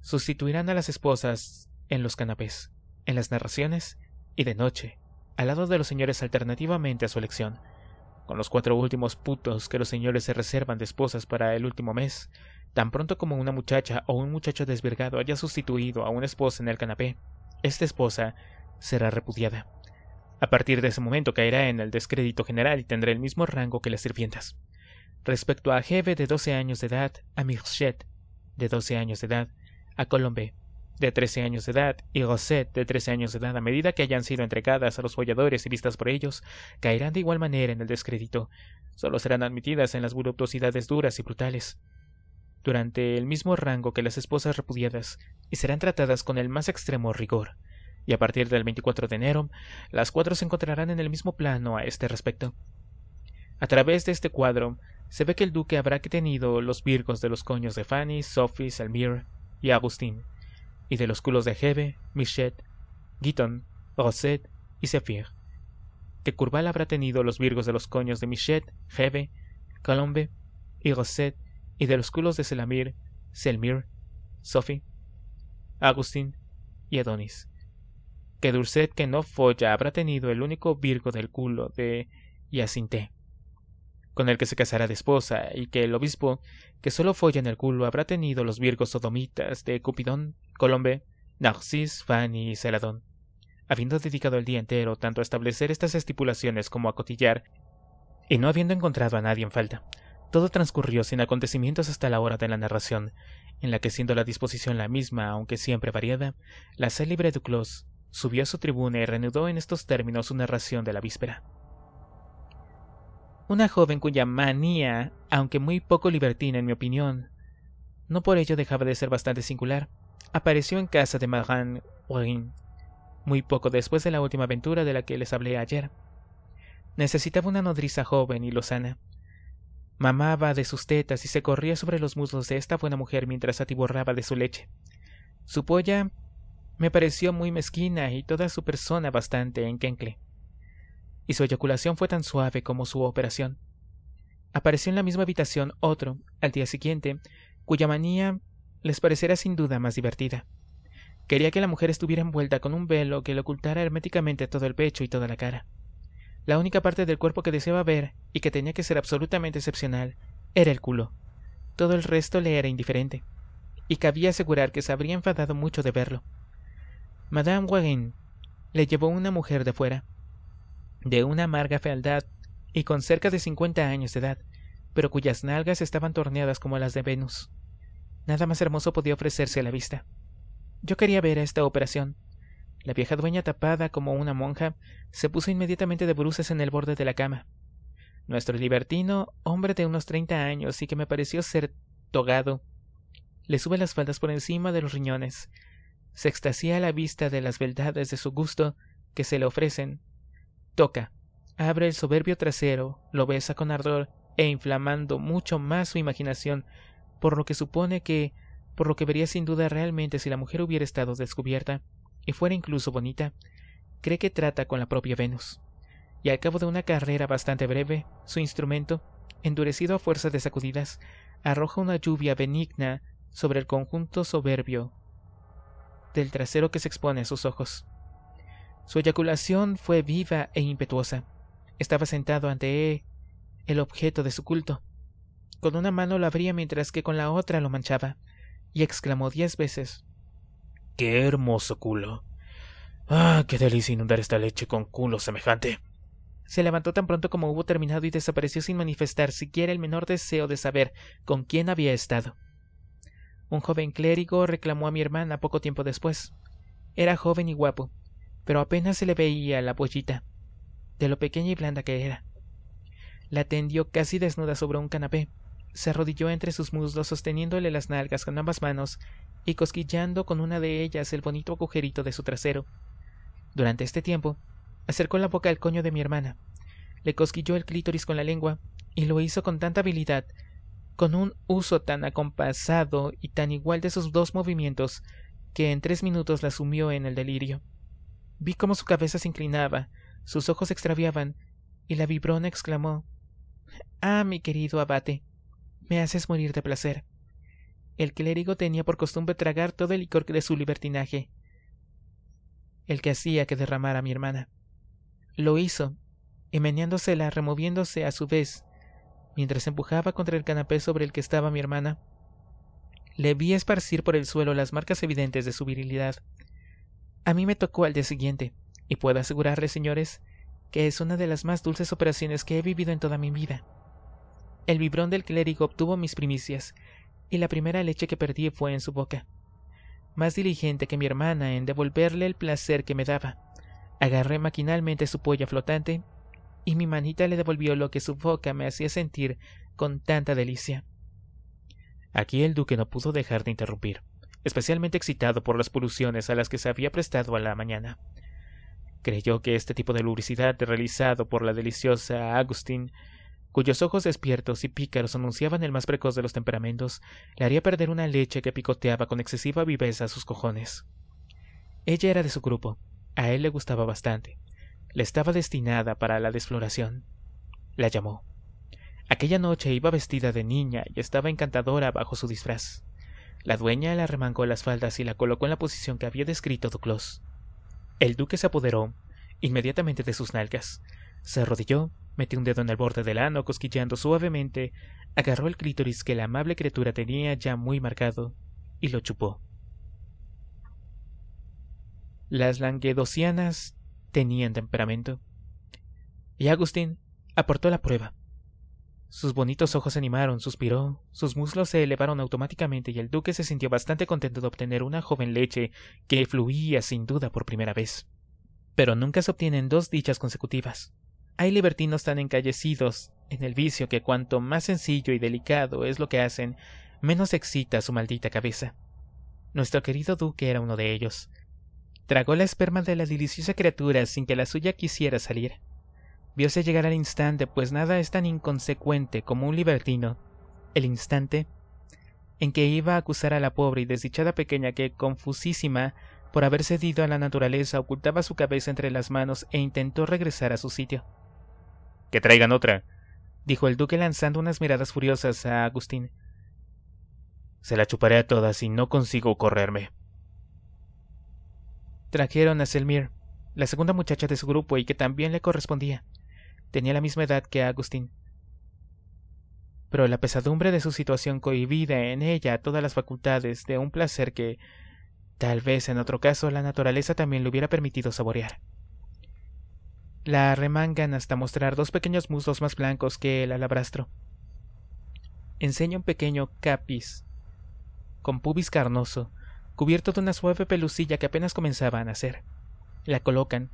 sustituirán a las esposas en los canapés, en las narraciones y de noche, al lado de los señores alternativamente a su elección con los cuatro últimos putos que los señores se reservan de esposas para el último mes, tan pronto como una muchacha o un muchacho desvergado haya sustituido a una esposa en el canapé, esta esposa será repudiada. A partir de ese momento caerá en el descrédito general y tendrá el mismo rango que las sirvientas. Respecto a Jeve de 12 años de edad, a Mirchet de 12 años de edad, a Colombe de trece años de edad, y Rosette, de 13 años de edad, a medida que hayan sido entregadas a los folladores y vistas por ellos, caerán de igual manera en el descrédito. Solo serán admitidas en las voluptuosidades duras y brutales, durante el mismo rango que las esposas repudiadas, y serán tratadas con el más extremo rigor. Y a partir del 24 de enero, las cuatro se encontrarán en el mismo plano a este respecto. A través de este cuadro, se ve que el duque habrá tenido los virgos de los coños de Fanny, Sophie, Salmir y Agustín, y de los culos de Hebe, Michette, Guiton, Rosette y Zephyr. que Curval habrá tenido los virgos de los coños de Michette, Hebe, Colombe y Rosette y de los culos de Selamir, Selmir, Sophie, Agustín y Adonis. Que Dulcet, que no folla habrá tenido el único virgo del culo de Yacinté con el que se casará de esposa, y que el obispo, que solo folla en el culo, habrá tenido los virgos sodomitas de Cupidón, Colombe, Narcis, Fanny y Celadón, habiendo dedicado el día entero tanto a establecer estas estipulaciones como a cotillar, y no habiendo encontrado a nadie en falta. Todo transcurrió sin acontecimientos hasta la hora de la narración, en la que siendo la disposición la misma, aunque siempre variada, la célebre Duclos subió a su tribuna y reanudó en estos términos su narración de la víspera. Una joven cuya manía, aunque muy poco libertina en mi opinión, no por ello dejaba de ser bastante singular, apareció en casa de madame huin muy poco después de la última aventura de la que les hablé ayer. Necesitaba una nodriza joven y lozana. Mamaba de sus tetas y se corría sobre los muslos de esta buena mujer mientras atiborraba de su leche. Su polla me pareció muy mezquina y toda su persona bastante enquencle y su eyaculación fue tan suave como su operación. Apareció en la misma habitación otro, al día siguiente, cuya manía les parecerá sin duda más divertida. Quería que la mujer estuviera envuelta con un velo que le ocultara herméticamente todo el pecho y toda la cara. La única parte del cuerpo que deseaba ver, y que tenía que ser absolutamente excepcional, era el culo. Todo el resto le era indiferente, y cabía asegurar que se habría enfadado mucho de verlo. Madame Wagen le llevó una mujer de fuera, de una amarga fealdad y con cerca de cincuenta años de edad, pero cuyas nalgas estaban torneadas como las de Venus. Nada más hermoso podía ofrecerse a la vista. Yo quería ver esta operación. La vieja dueña tapada como una monja se puso inmediatamente de bruces en el borde de la cama. Nuestro libertino, hombre de unos treinta años y que me pareció ser togado, le sube las faldas por encima de los riñones. Se extasía a la vista de las beldades de su gusto que se le ofrecen Toca. Abre el soberbio trasero, lo besa con ardor e inflamando mucho más su imaginación, por lo que supone que, por lo que vería sin duda realmente si la mujer hubiera estado descubierta, y fuera incluso bonita, cree que trata con la propia Venus. Y al cabo de una carrera bastante breve, su instrumento, endurecido a fuerza de sacudidas, arroja una lluvia benigna sobre el conjunto soberbio del trasero que se expone a sus ojos. Su eyaculación fue viva e impetuosa. Estaba sentado ante él, el objeto de su culto. Con una mano lo abría mientras que con la otra lo manchaba, y exclamó diez veces ¡Qué hermoso culo! ¡Ah, qué delicia inundar esta leche con culo semejante! Se levantó tan pronto como hubo terminado y desapareció sin manifestar siquiera el menor deseo de saber con quién había estado. Un joven clérigo reclamó a mi hermana poco tiempo después. Era joven y guapo, pero apenas se le veía la pollita, de lo pequeña y blanda que era. La tendió casi desnuda sobre un canapé, se arrodilló entre sus muslos sosteniéndole las nalgas con ambas manos y cosquillando con una de ellas el bonito agujerito de su trasero. Durante este tiempo, acercó la boca al coño de mi hermana, le cosquilló el clítoris con la lengua y lo hizo con tanta habilidad, con un uso tan acompasado y tan igual de sus dos movimientos, que en tres minutos la sumió en el delirio. Vi cómo su cabeza se inclinaba, sus ojos se extraviaban, y la vibrona exclamó Ah, mi querido abate, me haces morir de placer. El clérigo tenía por costumbre tragar todo el licor de su libertinaje, el que hacía que derramara a mi hermana. Lo hizo, meneándosela, removiéndose a su vez, mientras empujaba contra el canapé sobre el que estaba mi hermana. Le vi esparcir por el suelo las marcas evidentes de su virilidad. A mí me tocó al día siguiente, y puedo asegurarles, señores, que es una de las más dulces operaciones que he vivido en toda mi vida. El vibrón del clérigo obtuvo mis primicias, y la primera leche que perdí fue en su boca. Más diligente que mi hermana en devolverle el placer que me daba, agarré maquinalmente su polla flotante, y mi manita le devolvió lo que su boca me hacía sentir con tanta delicia. Aquí el duque no pudo dejar de interrumpir especialmente excitado por las pulsiones a las que se había prestado a la mañana. Creyó que este tipo de lubricidad realizado por la deliciosa Agustín, cuyos ojos despiertos y pícaros anunciaban el más precoz de los temperamentos, le haría perder una leche que picoteaba con excesiva viveza sus cojones. Ella era de su grupo, a él le gustaba bastante, le estaba destinada para la desfloración. La llamó. Aquella noche iba vestida de niña y estaba encantadora bajo su disfraz. La dueña le arremangó las faldas y la colocó en la posición que había descrito Duclos. El duque se apoderó inmediatamente de sus nalgas, se arrodilló, metió un dedo en el borde del ano, cosquilleando suavemente, agarró el clítoris que la amable criatura tenía ya muy marcado y lo chupó. Las languedocianas tenían temperamento. Y Agustín aportó la prueba. Sus bonitos ojos se animaron, suspiró, sus muslos se elevaron automáticamente y el duque se sintió bastante contento de obtener una joven leche que fluía sin duda por primera vez. Pero nunca se obtienen dos dichas consecutivas. Hay libertinos tan encallecidos en el vicio que cuanto más sencillo y delicado es lo que hacen, menos excita su maldita cabeza. Nuestro querido duque era uno de ellos. Tragó la esperma de la deliciosa criatura sin que la suya quisiera salir viose llegar al instante, pues nada es tan inconsecuente como un libertino. El instante en que iba a acusar a la pobre y desdichada pequeña que, confusísima por haber cedido a la naturaleza, ocultaba su cabeza entre las manos e intentó regresar a su sitio. Que traigan otra, dijo el duque lanzando unas miradas furiosas a Agustín. Se la chuparé a todas si no consigo correrme. Trajeron a Selmir, la segunda muchacha de su grupo y que también le correspondía tenía la misma edad que Agustín. Pero la pesadumbre de su situación cohibida en ella todas las facultades de un placer que, tal vez en otro caso, la naturaleza también le hubiera permitido saborear. La remangan hasta mostrar dos pequeños muslos más blancos que el alabastro. Enseña un pequeño capis, con pubis carnoso, cubierto de una suave pelucilla que apenas comenzaba a nacer. La colocan,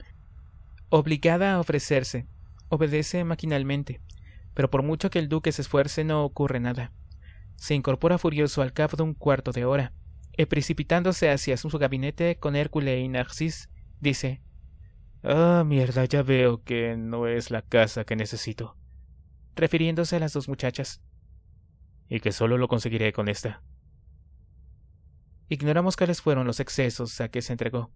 obligada a ofrecerse, Obedece maquinalmente, pero por mucho que el duque se esfuerce no ocurre nada. Se incorpora furioso al cabo de un cuarto de hora, y precipitándose hacia su gabinete con Hércules y Narcis, dice Ah, mierda, ya veo que no es la casa que necesito. Refiriéndose a las dos muchachas. Y que solo lo conseguiré con esta. Ignoramos cuáles fueron los excesos a que se entregó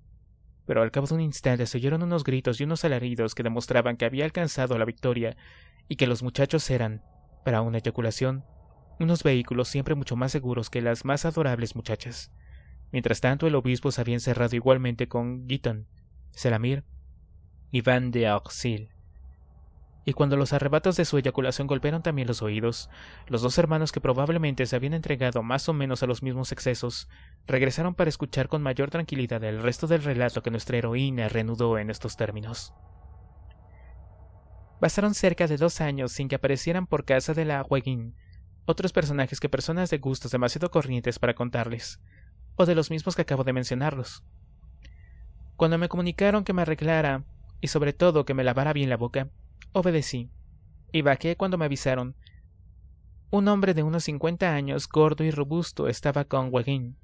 pero al cabo de un instante se oyeron unos gritos y unos alaridos que demostraban que había alcanzado la victoria y que los muchachos eran, para una eyaculación, unos vehículos siempre mucho más seguros que las más adorables muchachas. Mientras tanto, el obispo se había encerrado igualmente con Guiton, Selamir y Van de Auxil y cuando los arrebatos de su eyaculación golpearon también los oídos, los dos hermanos que probablemente se habían entregado más o menos a los mismos excesos, regresaron para escuchar con mayor tranquilidad el resto del relato que nuestra heroína reanudó en estos términos. Pasaron cerca de dos años sin que aparecieran por casa de la Hueguín otros personajes que personas de gustos demasiado corrientes para contarles, o de los mismos que acabo de mencionarlos. Cuando me comunicaron que me arreglara, y sobre todo que me lavara bien la boca, Obedecí, y bajé cuando me avisaron. Un hombre de unos cincuenta años, gordo y robusto, estaba con Wagin.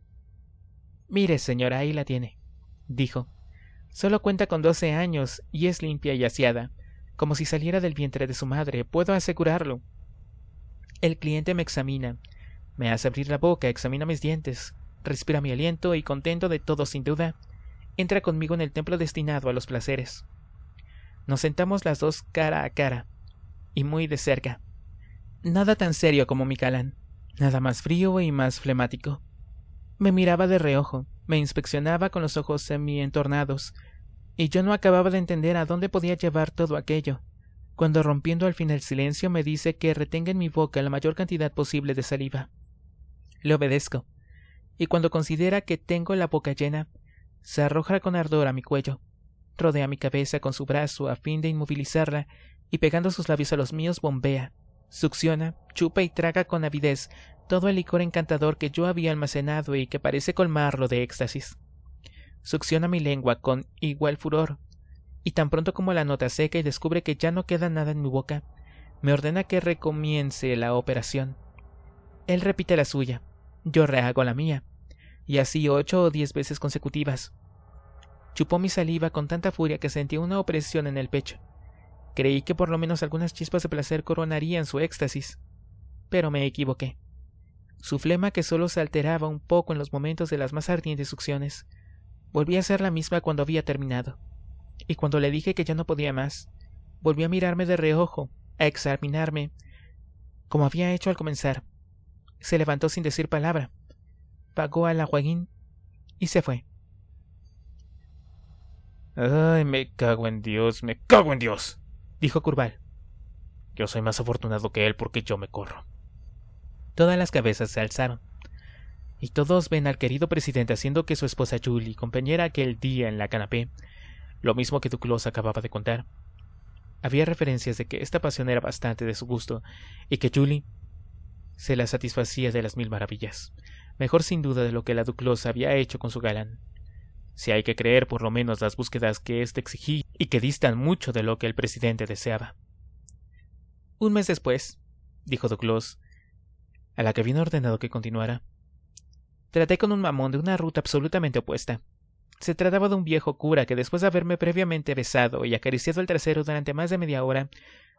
Mire, señora, ahí la tiene, dijo. Solo cuenta con doce años y es limpia y aseada, como si saliera del vientre de su madre, puedo asegurarlo. El cliente me examina, me hace abrir la boca, examina mis dientes, respira mi aliento y contento de todo sin duda, entra conmigo en el templo destinado a los placeres. Nos sentamos las dos cara a cara, y muy de cerca. Nada tan serio como mi calán, nada más frío y más flemático. Me miraba de reojo, me inspeccionaba con los ojos semi-entornados, y yo no acababa de entender a dónde podía llevar todo aquello, cuando rompiendo al fin el silencio me dice que retenga en mi boca la mayor cantidad posible de saliva. Le obedezco, y cuando considera que tengo la boca llena, se arroja con ardor a mi cuello, Rodea mi cabeza con su brazo a fin de inmovilizarla y pegando sus labios a los míos bombea, succiona, chupa y traga con avidez todo el licor encantador que yo había almacenado y que parece colmarlo de éxtasis. Succiona mi lengua con igual furor, y tan pronto como la nota seca y descubre que ya no queda nada en mi boca, me ordena que recomience la operación. Él repite la suya, yo rehago la mía, y así ocho o diez veces consecutivas, Chupó mi saliva con tanta furia que sentí una opresión en el pecho. Creí que por lo menos algunas chispas de placer coronarían su éxtasis. Pero me equivoqué. Su flema, que solo se alteraba un poco en los momentos de las más ardientes succiones, volví a ser la misma cuando había terminado. Y cuando le dije que ya no podía más, volvió a mirarme de reojo, a examinarme, como había hecho al comenzar. Se levantó sin decir palabra, pagó al aguaguín y se fue. Ay, me cago en Dios, me cago en Dios, dijo Curval. Yo soy más afortunado que él porque yo me corro. Todas las cabezas se alzaron. Y todos ven al querido presidente haciendo que su esposa Julie, compañera aquel día en la canapé, lo mismo que Duclos acababa de contar. Había referencias de que esta pasión era bastante de su gusto y que Julie se la satisfacía de las mil maravillas, mejor sin duda de lo que la Duclos había hecho con su galán si hay que creer por lo menos las búsquedas que éste exigí y que distan mucho de lo que el presidente deseaba. Un mes después, dijo Duclos, a la que vino ordenado que continuara, traté con un mamón de una ruta absolutamente opuesta. Se trataba de un viejo cura que después de haberme previamente besado y acariciado el trasero durante más de media hora,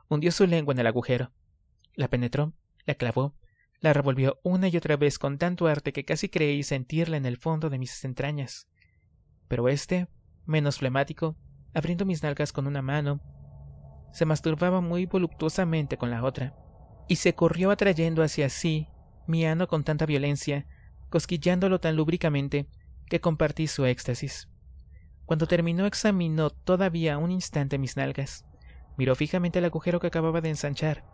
hundió su lengua en el agujero. La penetró, la clavó, la revolvió una y otra vez con tanto arte que casi creí sentirla en el fondo de mis entrañas pero este, menos flemático, abriendo mis nalgas con una mano, se masturbaba muy voluptuosamente con la otra, y se corrió atrayendo hacia sí mi ano con tanta violencia, cosquillándolo tan lúbricamente, que compartí su éxtasis. Cuando terminó examinó todavía un instante mis nalgas, miró fijamente el agujero que acababa de ensanchar,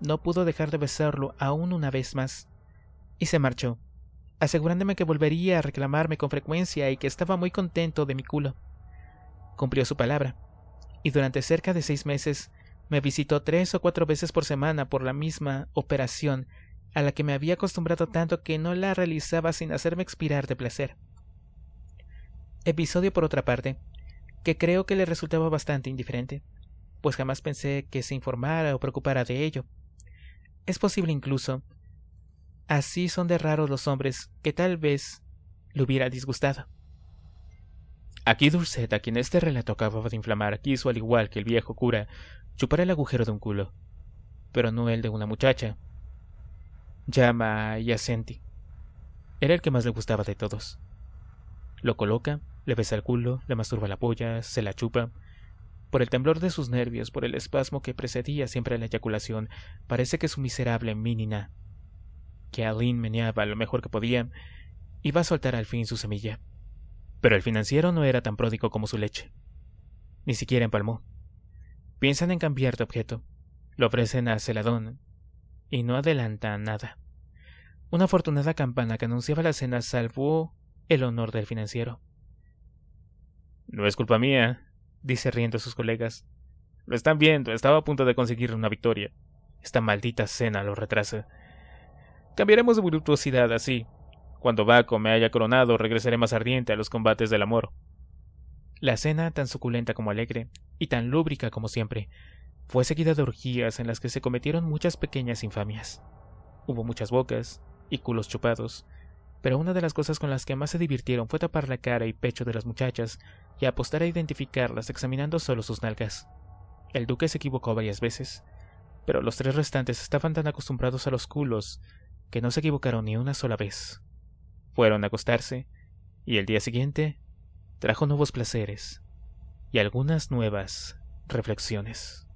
no pudo dejar de besarlo aún una vez más, y se marchó asegurándome que volvería a reclamarme con frecuencia y que estaba muy contento de mi culo. Cumplió su palabra, y durante cerca de seis meses me visitó tres o cuatro veces por semana por la misma operación a la que me había acostumbrado tanto que no la realizaba sin hacerme expirar de placer. Episodio por otra parte, que creo que le resultaba bastante indiferente, pues jamás pensé que se informara o preocupara de ello. Es posible incluso Así son de raros los hombres que tal vez le hubiera disgustado. Aquí Durset, a quien este relato acababa de inflamar, quiso, al igual que el viejo cura, chupar el agujero de un culo, pero no el de una muchacha. Llama y asenti. Era el que más le gustaba de todos. Lo coloca, le besa el culo, le masturba la polla, se la chupa. Por el temblor de sus nervios, por el espasmo que precedía siempre la eyaculación, parece que su miserable minina que Aline meneaba lo mejor que podía, iba a soltar al fin su semilla. Pero el financiero no era tan pródigo como su leche. Ni siquiera empalmó. Piensan en cambiar de objeto. Lo ofrecen a Celadón. Y no adelantan nada. Una afortunada campana que anunciaba la cena salvó el honor del financiero. No es culpa mía, dice riendo a sus colegas. Lo están viendo, estaba a punto de conseguir una victoria. Esta maldita cena lo retrasa. Cambiaremos de voluptuosidad así. Cuando Baco me haya coronado, regresaré más ardiente a los combates del amor. La cena, tan suculenta como alegre, y tan lúbrica como siempre, fue seguida de orgías en las que se cometieron muchas pequeñas infamias. Hubo muchas bocas y culos chupados, pero una de las cosas con las que más se divirtieron fue tapar la cara y pecho de las muchachas y apostar a identificarlas examinando solo sus nalgas. El duque se equivocó varias veces, pero los tres restantes estaban tan acostumbrados a los culos que no se equivocaron ni una sola vez. Fueron a acostarse, y el día siguiente trajo nuevos placeres y algunas nuevas reflexiones.